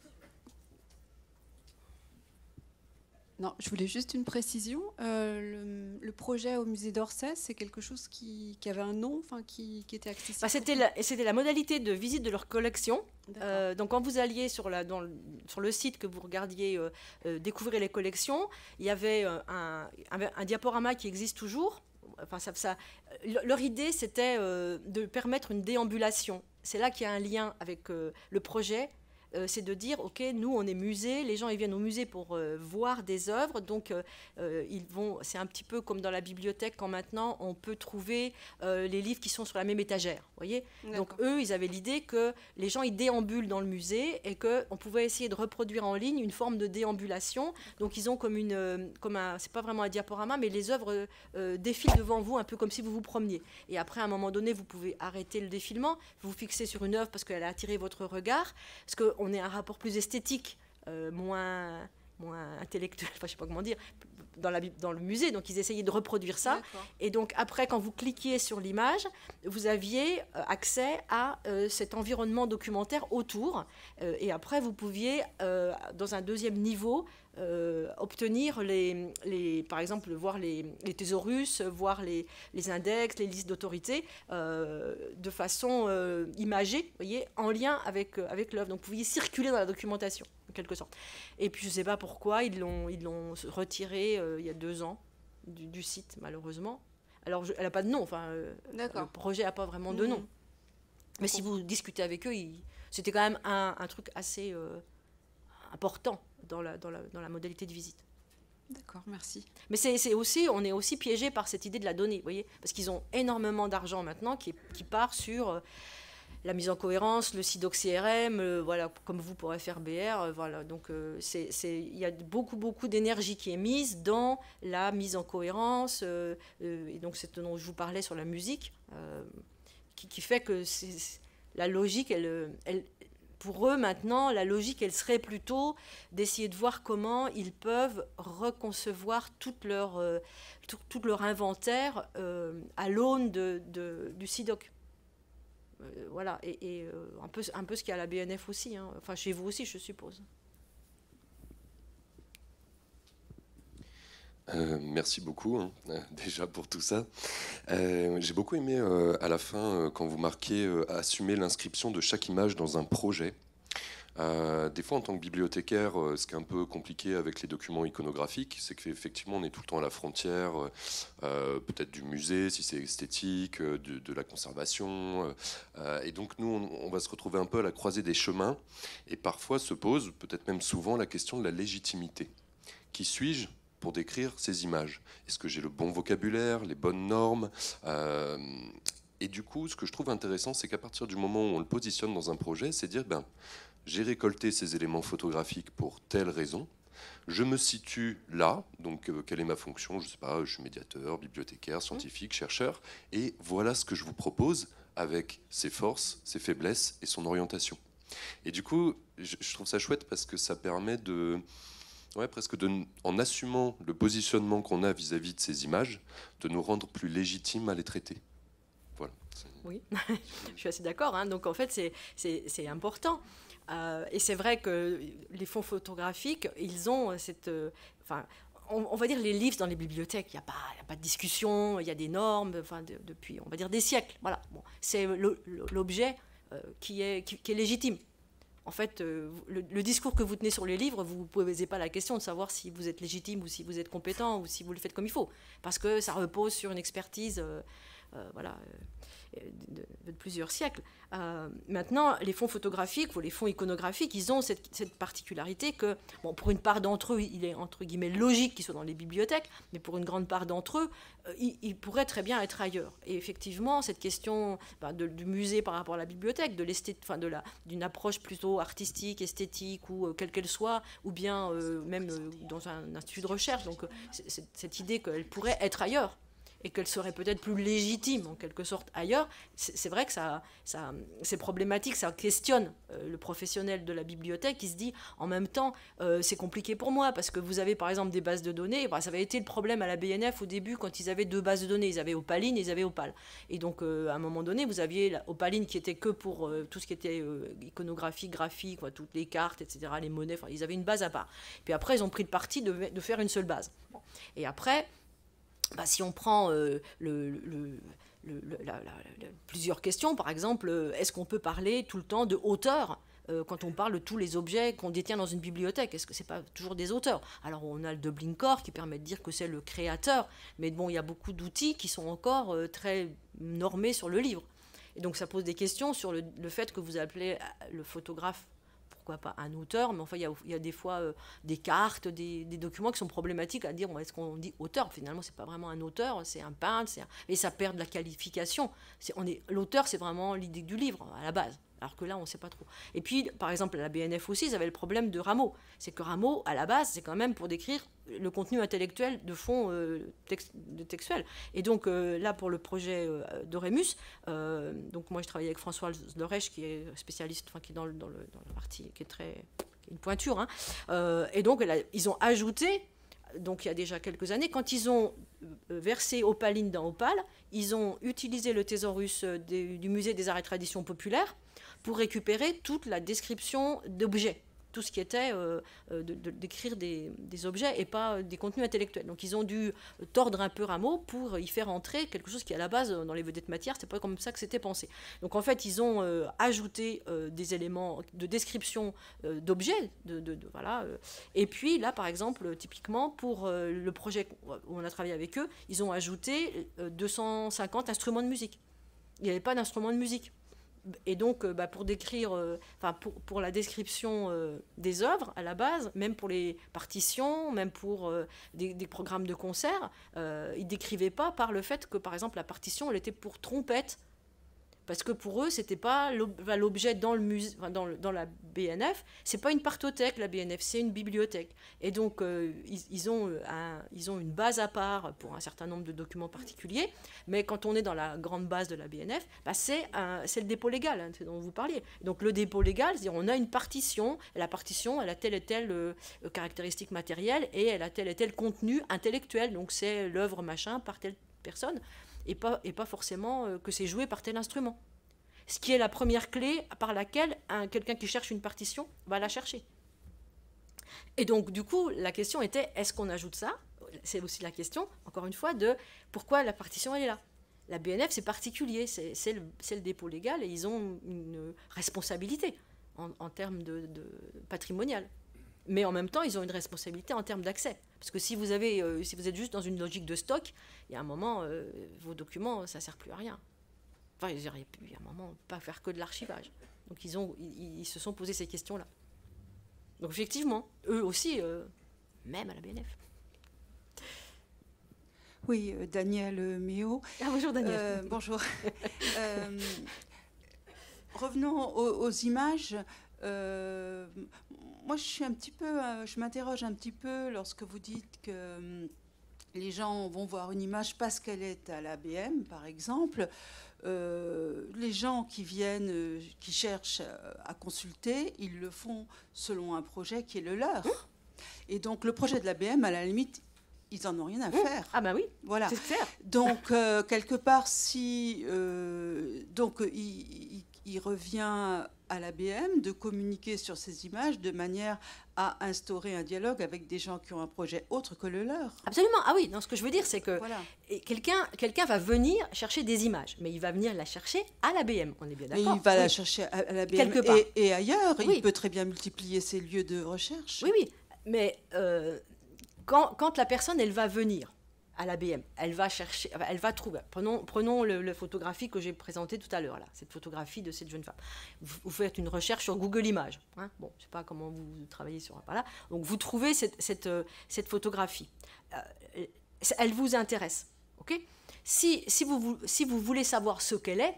Non, je voulais juste une précision. Euh, le, projet au musée d'Orsay, c'est quelque chose qui, avait un nom, enfin, qui, était accessible bah, C'était la, la, modalité de visite de leur collection. Euh, donc, quand vous alliez sur, la, le, sur, le, site que vous regardiez euh, découvrir les collections, il y avait un, diaporama qui existe toujours. Enfin, ça, leur idée, c'était de permettre une déambulation. C'est là qu'il y a un lien avec le projet euh, c'est de dire, OK, nous, on est musée, les gens, ils viennent au musée pour euh, voir des œuvres, donc euh, ils vont, c'est un petit peu comme dans la bibliothèque quand maintenant, on peut trouver les livres qui sont sur la même étagère, voyez Donc eux, ils avaient l'idée que les gens, ils déambulent dans le musée et qu'on pouvait essayer de reproduire en ligne une forme de déambulation. Donc ils ont comme une, comme un, c'est pas vraiment un diaporama, mais les œuvres défilent devant vous, un peu comme si vous vous promeniez. Et après, à un moment donné, vous pouvez arrêter le défilement, vous fixer sur une œuvre parce qu'elle a attiré votre regard, parce que on est un rapport plus esthétique, euh, moins, moins intellectuel, enfin je sais pas comment dire, dans, la, dans le musée. Donc ils essayaient de reproduire ça. Et donc après, quand vous cliquiez sur l'image, vous aviez euh, accès à euh, cet environnement documentaire autour. et après, vous pouviez, dans un deuxième niveau, euh, obtenir, les, par exemple, voir les, thésaurus, voir les, index, les listes d'autorité euh, de façon euh, imagée, voyez, en lien avec, avec l'œuvre. Donc vous pouviez circuler dans la documentation, en quelque sorte. Et puis je ne sais pas pourquoi, ils l'ont, ils l'ont retiré il y a deux ans du, site, malheureusement. Alors elle n'a pas de nom, enfin, le projet n'a pas vraiment de mhm. nom. Mais si vous discutez avec eux, c'était quand même un truc assez important dans la, dans la, dans la modalité de visite. D'accord, merci. Mais c'est aussi, on est aussi piégé par cette idée de la donnée, vous voyez, parce qu'ils ont énormément d'argent maintenant qui, qui, part sur euh, la mise en cohérence, le SIDOC CRM, euh, voilà, comme vous pourrez faire euh, voilà. Donc c'est, il y a beaucoup beaucoup d'énergie qui est mise dans la mise en cohérence, et donc c'est dont je vous parlais sur la musique, qui, fait que la logique, elle, elle, pour eux, maintenant, la logique, elle serait plutôt d'essayer de voir comment ils peuvent reconcevoir toute leur, euh, tout, leur inventaire euh, à l'aune de, du CIDOC. Euh, voilà, et, un, peu, un peu ce qu'il y a à la BNF aussi, hein. enfin chez vous aussi, je suppose. Euh, merci beaucoup hein, déjà pour tout ça. Euh, j'ai beaucoup aimé euh, à la fin quand vous marquez assumer l'inscription de chaque image dans un projet. des fois, en tant que bibliothécaire, ce qui est un peu compliqué avec les documents iconographiques, c'est qu'effectivement, on est tout le temps à la frontière, peut-être du musée, si c'est esthétique, de, la conservation. et donc, nous, on, on va se retrouver un peu à la croisée des chemins. Et parfois se pose, peut-être même souvent, la question de la légitimité. Qui suis-je pour décrire ces images Est-ce que j'ai le bon vocabulaire, les bonnes normes euh, Et du coup, ce que je trouve intéressant, c'est qu'à partir du moment où on le positionne dans un projet, c'est dire, ben, j'ai récolté ces éléments photographiques pour telle raison, je me situe là, donc euh, quelle est ma fonction Je ne sais pas, je suis médiateur, bibliothécaire, mmh. scientifique, chercheur, et voilà ce que je vous propose avec ses forces, ses faiblesses et son orientation. Et du coup, je trouve ça chouette parce que ça permet de ouais, presque de, en assumant le positionnement qu'on a vis-à-vis de ces images, de nous rendre plus légitimes à les traiter. Oui, je suis assez d'accord. Hein. Donc en fait, c'est important. Euh, et c'est vrai que les fonds photographiques, ils ont cette... Euh, on, va dire les livres dans les bibliothèques, il n'y a, a, pas de discussion, il y a des normes, enfin, depuis, on va dire, des siècles. Voilà, c'est l'objet euh, qui est légitime en fait, euh, le, discours que vous tenez sur les livres, vous ne posez pas la question de savoir si vous êtes légitime ou si vous êtes compétent ou si vous le faites comme il faut, parce que ça repose sur une expertise euh, euh, voilà, euh, de, plusieurs siècles. Euh, maintenant, les fonds photographiques ou les fonds iconographiques, ils ont cette, particularité que, bon, pour une part d'entre eux, il est entre guillemets logique qu'ils soient dans les bibliothèques, mais pour une grande part d'entre eux, ils, pourraient très bien être ailleurs. Et effectivement, cette question bah, du musée par rapport à la bibliothèque, de l'esthétique, de d'une approche plutôt artistique, esthétique ou quelle qu'elle soit, ou bien même dans un institut de recherche. Donc cette idée qu'elle pourrait être ailleurs et qu'elle serait peut-être plus légitime en quelque sorte ailleurs, c'est vrai que ça, ça c'est problématique, ça questionne euh, le professionnel de la bibliothèque qui se dit en même temps euh, c'est compliqué pour moi parce que vous avez par exemple des bases de données, bah, ça avait été le problème à la BNF au début quand ils avaient deux bases de données, ils avaient Opaline et ils avaient Opal. Et donc euh, à un moment donné vous aviez la Opaline qui était que pour tout ce qui était iconographie, graphique, quoi, toutes les cartes, etc., les monnaies, ils avaient une base à part. Puis après ils ont pris le parti de, faire une seule base. Et après... Bah, si on prend euh, le, plusieurs questions. Par exemple, euh, est-ce qu'on peut parler tout le temps de hauteur euh, quand on parle de tous les objets qu'on détient dans une bibliothèque Est-ce que ce n'est pas toujours des auteurs Alors, on a le Core qui permet de dire que c'est le créateur, mais bon, il y a beaucoup d'outils qui sont encore très normés sur le livre. Et donc, ça pose des questions sur le fait que vous appelez le photographe pourquoi pas un auteur, mais enfin, il y a, des fois euh, des cartes, des, documents qui sont problématiques à dire est-ce qu'on dit auteur Finalement, c'est pas vraiment un auteur, c'est un peintre, et ça perd de la qualification. on est, l'auteur, c'est vraiment l'idée du livre à la base. Alors que là, on ne sait pas trop. Et puis, par exemple, à la BNF aussi, ils avaient le problème de Rameau. C'est que Rameau, à la base, c'est quand même pour décrire le contenu intellectuel de fond euh, textuel. Et donc, euh, là, pour le projet euh, d'Oremus, donc moi, je travaillais avec François Lorèche, qui est spécialiste, enfin, qui est dans, le, la partie, qui est très. une pointure. Hein. et donc, ils ont ajouté donc il y a déjà quelques années, quand ils ont versé Opaline dans Opal, ils ont utilisé le thésaurus du musée des arts et traditions populaires pour récupérer toute la description d'objets tout ce qui était euh, euh, d'écrire des, objets et pas euh, des contenus intellectuels. Donc ils ont dû tordre un peu rameau pour y faire entrer quelque chose qui à la base dans les vedettes matières, c'est pas comme ça que c'était pensé. Donc en fait ils ont ajouté des éléments de description d'objets, de, de, voilà. Et puis là par exemple typiquement pour le projet où on a travaillé avec eux, ils ont ajouté 250 instruments de musique. Il n'y avait pas d'instruments de musique et donc, euh, bah, pour décrire, euh, pour, la description euh, des œuvres à la base, même pour les partitions, même pour des, programmes de concert, ils décrivait pas par le fait que, par exemple, la partition, elle était pour trompette parce que pour eux, c'était pas l'objet dans, le musée, dans, dans la BNF, c'est pas une partothèque, la BNF, c'est une bibliothèque. Et donc, euh, ils, ont euh, ils ont une base à part pour un certain nombre de documents particuliers, mais quand on est dans la grande base de la BNF, bah c'est le dépôt légal, hein, dont vous parliez. Donc, le dépôt légal, c'est-à-dire on a une partition, la partition, elle a telle et telle euh, caractéristique matérielle, et elle a tel et tel contenu intellectuel, donc c'est l'œuvre machin par telle personne et pas, forcément euh, que c'est joué par tel instrument. Ce qui est la première clé par laquelle quelqu'un qui cherche une partition va la chercher. Et donc, du coup, la question était, est-ce qu'on ajoute ça C'est aussi la question, encore une fois, de pourquoi la partition, elle est là la BNF, c'est particulier, c'est le, dépôt légal et ils ont une responsabilité en, termes de, de patrimonial mais en même temps, ils ont une responsabilité en termes d'accès. Parce que si vous, euh, êtes juste dans une logique de stock, il y a un moment, euh, vos documents, ça ne sert plus à rien. Enfin, il y a un moment, pas faire que de l'archivage. Donc, ils, ont, ils, se sont posés ces questions-là. Donc, effectivement, eux aussi, euh, même à la BNF. Oui, Daniel Méo. Ah, bonjour, Daniel. bonjour. revenons aux, images moi, je suis un petit peu, euh, je m'interroge un petit peu lorsque vous dites que hum, les gens vont voir une image parce qu'elle est à l'ABM, par exemple. Euh, les gens qui viennent, euh, qui cherchent à consulter, ils le font selon un projet qui est le leur. Hein Et donc, le projet de l'ABM, à la limite, ils n'en ont rien à hein faire. Ah ben bah oui, voilà. c'est clair. Donc, quelque part, si... donc, il revient à l'ABM de communiquer sur ces images de manière à instaurer un dialogue avec des gens qui ont un projet autre que le leur. Absolument. Ah oui, non, ce que je veux dire, c'est que quelqu'un, quelqu'un va venir chercher des images, mais il va venir la chercher à l'ABM, on est bien d'accord. Il va la chercher à l'ABM et, ailleurs. Il peut très bien multiplier ses lieux de recherche. Oui, oui. Mais euh, quand, quand la personne, elle va venir, à l'ABM. Elle va chercher, elle va trouver. Prenons, prenons le, photographie que j'ai présenté tout à l'heure, là, cette photographie de cette jeune femme. Vous, faites une recherche sur Google Images. Hein. Bon, je ne sais pas comment vous, travaillez sur pas là. Donc, vous trouvez cette, euh, photographie. Euh, elle vous intéresse. OK si, vous, si vous voulez savoir ce qu'elle est,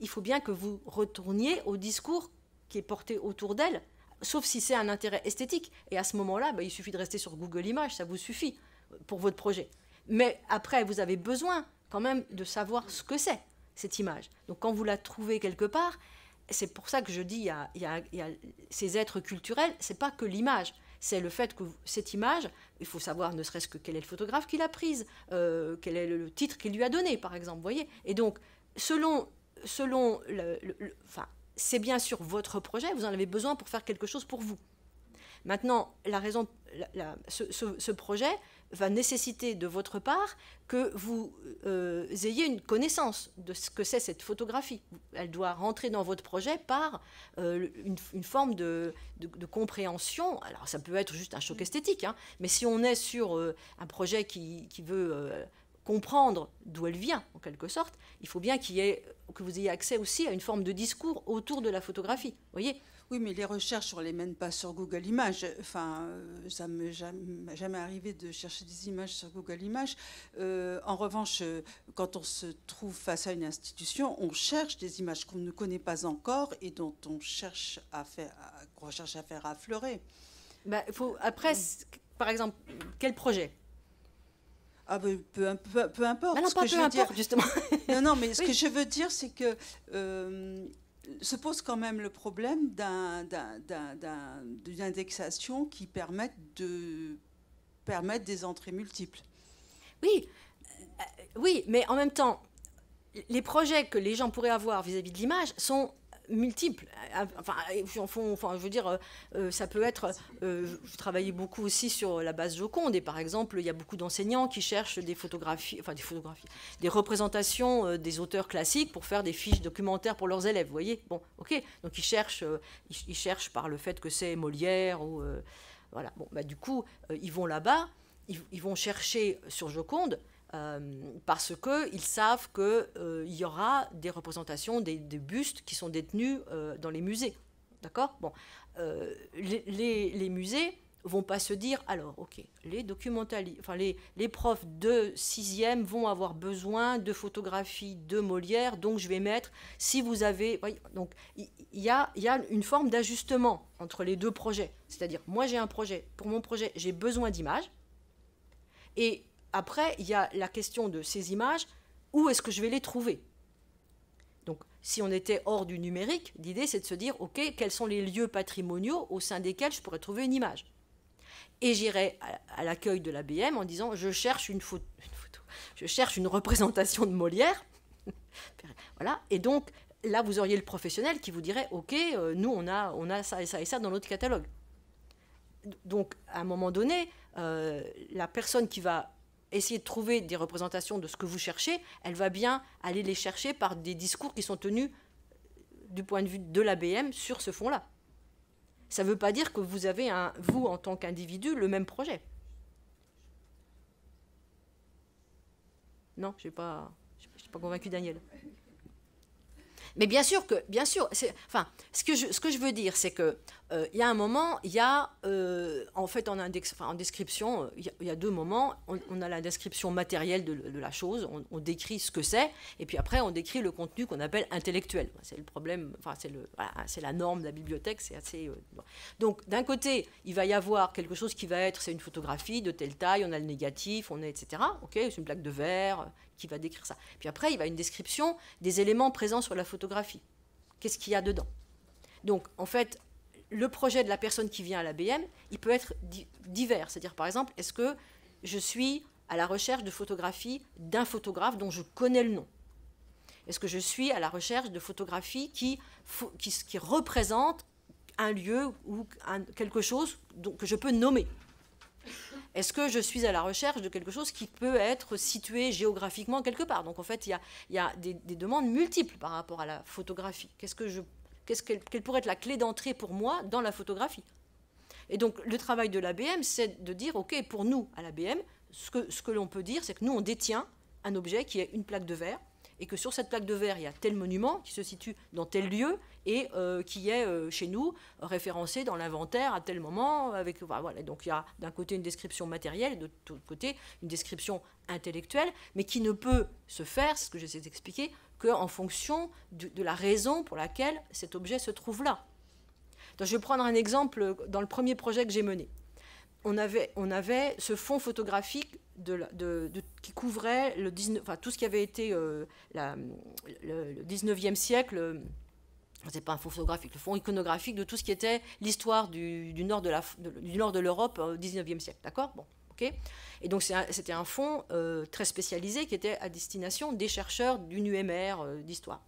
il faut bien que vous retourniez au discours qui est porté autour d'elle, sauf si c'est un intérêt esthétique. Et à ce moment-là, bah, il suffit de rester sur Google Images, ça vous suffit pour votre projet. Mais après, vous avez besoin quand même de savoir ce que c'est, cette image. Donc quand vous la trouvez quelque part, c'est pour ça que je dis, il y a, ces êtres culturels, c'est pas que l'image. C'est le fait que cette image, il faut savoir ne serait-ce que quel est le photographe qui l'a prise, euh, quel est le titre qu'il lui a donné, par exemple, voyez. Et donc, selon, selon, enfin, c'est bien sûr votre projet, vous en avez besoin pour faire quelque chose pour vous. Maintenant, la raison, ce projet, va nécessiter de votre part que vous euh, ayez une connaissance de ce que c'est cette photographie. Elle doit rentrer dans votre projet par euh, une, forme de, compréhension. Alors ça peut être juste un choc mm. esthétique, hein, mais si on est sur euh, un projet qui, qui veut comprendre d'où elle vient, en quelque sorte, il faut bien qu'il ait, que vous ayez accès aussi à une forme de discours autour de la photographie. voyez oui, mais les recherches, on ne les mène pas sur Google Images. Euh, enfin, euh, ça ne m'est jamais arrivé de chercher des images sur Google Images. Euh, en revanche, quand on se trouve face à une institution, on cherche des images qu'on ne connaît pas encore et dont on cherche à faire, à faire affleurer. Bah, faut, après, mm. par exemple, quel projet ah ben, peu, peu, importe. Ah non, ce que je veux dire. justement. non, non, mais ce que je veux dire, c'est que euh, se pose quand même le problème d'une indexation qui permette de permettre des entrées multiples. Oui, euh, oui, mais en même temps, les projets que les gens pourraient avoir vis à -vis de l'image sont multiples. Euh, enfin, enfin, je veux dire, euh, euh, ça peut être. je travaillais beaucoup aussi sur la base Joconde, et par exemple, il y a beaucoup d'enseignants qui cherchent des photographies, enfin des photographies, des représentations des auteurs classiques pour faire des fiches documentaires pour leurs élèves. Vous voyez Bon, ok. Donc ils cherchent, ils, cherchent par le fait que c'est Molière ou voilà. Bon, bah, du coup, ils vont là-bas, ils, vont chercher sur Joconde euh, parce qu'ils savent qu'il euh, y aura des représentations, des, bustes qui sont détenus euh, dans les musées. D'accord Bon. Les, les, les musées vont pas se dire alors ok les enfin les, profs de 6e vont avoir besoin de photographies de Molière donc je vais mettre si vous avez donc il y a, y a une forme d'ajustement entre les deux projets c'est-à-dire moi j'ai un projet pour mon projet j'ai besoin d'images et après, il y a la question de ces images, où est-ce que je vais les trouver Donc, si on était hors du numérique, l'idée c'est de se dire, OK, quels sont les lieux patrimoniaux au sein desquels je pourrais trouver une image Et j'irais à, l'accueil de l'ABM en disant, je cherche une, photo, je cherche une représentation de Molière. voilà, et donc là, vous auriez le professionnel qui vous dirait, OK, euh, nous, on a, on a ça et ça et ça dans notre catalogue. Donc, à un moment donné, euh, la personne qui va essayer de trouver des représentations de ce que vous cherchez, elle va bien aller les chercher par des discours qui sont tenus du point de vue de l'ABM sur ce fond-là. Ça ne veut pas dire que vous avez, un, vous, en tant qu'individu, le même projet. Non, je n'ai pas, pas convaincu Daniel. Mais bien sûr que, bien sûr, enfin, ce que je, ce que je veux dire, c'est que euh, il y a un moment, il y a, euh, en fait, en, index, en description, il y, a deux moments. On, a la description matérielle de, la chose, on, décrit ce que c'est, et puis après, on décrit le contenu qu'on appelle intellectuel. C'est le problème, enfin, c'est c'est la norme de la bibliothèque, c'est assez. Euh, Donc, d'un côté, il va y avoir quelque chose qui va être, c'est une photographie de telle taille, on a le négatif, on a etc. Ok, c'est une plaque de verre, qui va décrire ça. Puis après, il va une description des éléments présents sur la photographie. Qu'est-ce qu'il y a dedans Donc, en fait, le projet de la personne qui vient à l'ABM, il peut être divers. C'est-à-dire, par exemple, est-ce que je suis à la recherche de photographies d'un photographe dont je connais le nom Est-ce que je suis à la recherche de photographies qui, qui, qui représentent un lieu ou quelque chose que je peux nommer est-ce que je suis à la recherche de quelque chose qui peut être situé géographiquement quelque part Donc en fait, il y a, des, demandes multiples par rapport à la photographie. quelle pourrait être la clé d'entrée pour moi dans la photographie Et donc le travail de l'ABM, c'est de dire, OK, pour nous, à l'ABM, ce que, ce que l'on peut dire, c'est que nous, on détient un objet qui est une plaque de verre et que sur cette plaque de verre, il y a tel monument qui se situe dans tel lieu, et euh, qui est euh, chez nous référencé dans l'inventaire à tel moment. Avec, voilà. Donc il y a d'un côté une description matérielle de l'autre côté une description intellectuelle, mais qui ne peut se faire, c'est ce que j'essaie d'expliquer, qu'en fonction de la raison pour laquelle cet objet se trouve là. Donc, je vais prendre un exemple dans le premier projet que j'ai mené. On avait, on avait ce fond photographique de, qui couvrait le 19, tout ce qui avait été euh, le, le 19e siècle c'est pas un fonds photographique, le fonds iconographique de tout ce qui était l'histoire du, du, nord de l'Europe euh, au 19e siècle. D'accord bon, ok. Et donc c'était un, fonds euh, très spécialisé qui était à destination des chercheurs d'une UMR euh, d'histoire.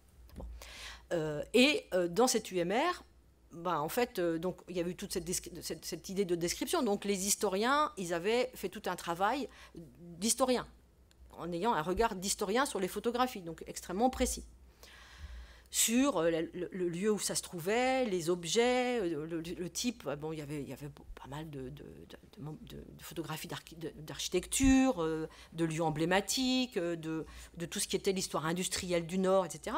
et dans cette UMR, ben, en fait, donc, il y avait eu toute cette, cette, cette idée de description. Donc les historiens, ils avaient fait tout un travail d'historien, en ayant un regard d'historien sur les photographies, donc extrêmement précis sur euh, le, lieu où ça se trouvait, les objets, euh, le, type. Euh, bon, il y avait, il y avait pas mal de, photographies d'architecture, de lieux emblématiques, de, tout ce qui était l'histoire industrielle du Nord, etc.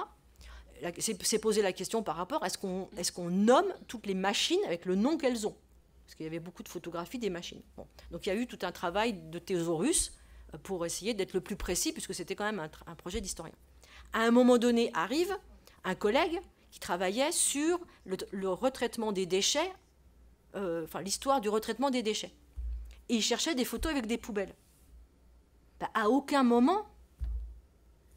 C'est posé la question par rapport à est-ce qu'on est qu'on nomme toutes les machines avec le nom qu'elles ont Parce qu'il y avait beaucoup de photographies des machines. Donc il y a eu tout un travail de thésaurus pour essayer d'être le plus précis, puisque c'était quand même un projet d'historien. À un moment donné arrive un collègue qui travaillait sur le, retraitement des déchets, euh, enfin l'histoire du retraitement des déchets. Et il cherchait des photos avec des poubelles. Bah, à aucun moment,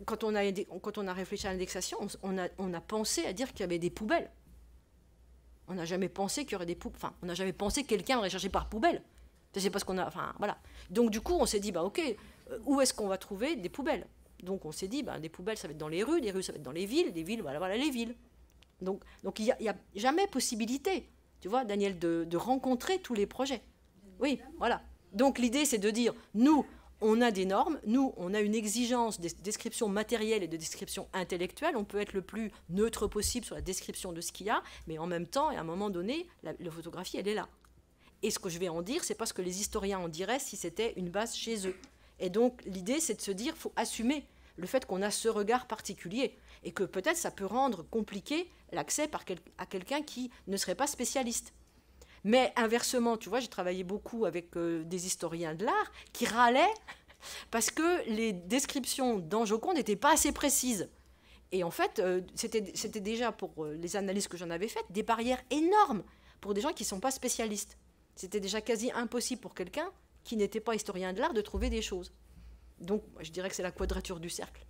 quand on a, quand on a réfléchi à l'indexation, on, on, a, pensé à dire qu'il y avait des poubelles. On n'a jamais pensé qu'il y aurait des poubelles. Enfin, on n'a jamais pensé que quelqu'un aurait cherché par poubelle. C'est parce qu'on a. Enfin, voilà. Donc, du coup, on s'est dit, bah, OK, euh, où est-ce qu'on va trouver des poubelles donc on s'est dit, ben, des poubelles, ça va être dans les rues, des rues, ça va être dans les villes, des villes, voilà, voilà les villes. Donc il donc n'y a, a, jamais possibilité, tu vois, Daniel, de, rencontrer tous les projets. Oui, voilà. Donc l'idée, c'est de dire, nous, on a des normes, nous, on a une exigence de description matérielle et de description intellectuelle, on peut être le plus neutre possible sur la description de ce qu'il y a, mais en même temps, et à un moment donné, la, la photographie, elle est là. Et ce que je vais en dire, c'est pas ce que les historiens en diraient si c'était une base chez eux. Et donc l'idée, c'est de se dire, faut assumer le fait qu'on a ce regard particulier et que peut-être ça peut rendre compliqué l'accès à quelqu'un qui ne serait pas spécialiste. Mais inversement, tu vois, j'ai travaillé beaucoup avec euh, des historiens de l'art qui râlaient parce que les descriptions dans Joconde n'étaient pas assez précises. Et en fait, euh, c'était déjà, pour euh, les analyses que j'en avais faites, des barrières énormes pour des gens qui ne sont pas spécialistes. C'était déjà quasi impossible pour quelqu'un qui n'étaient pas historiens de l'art de trouver des choses. Donc, je dirais que c'est la quadrature du cercle.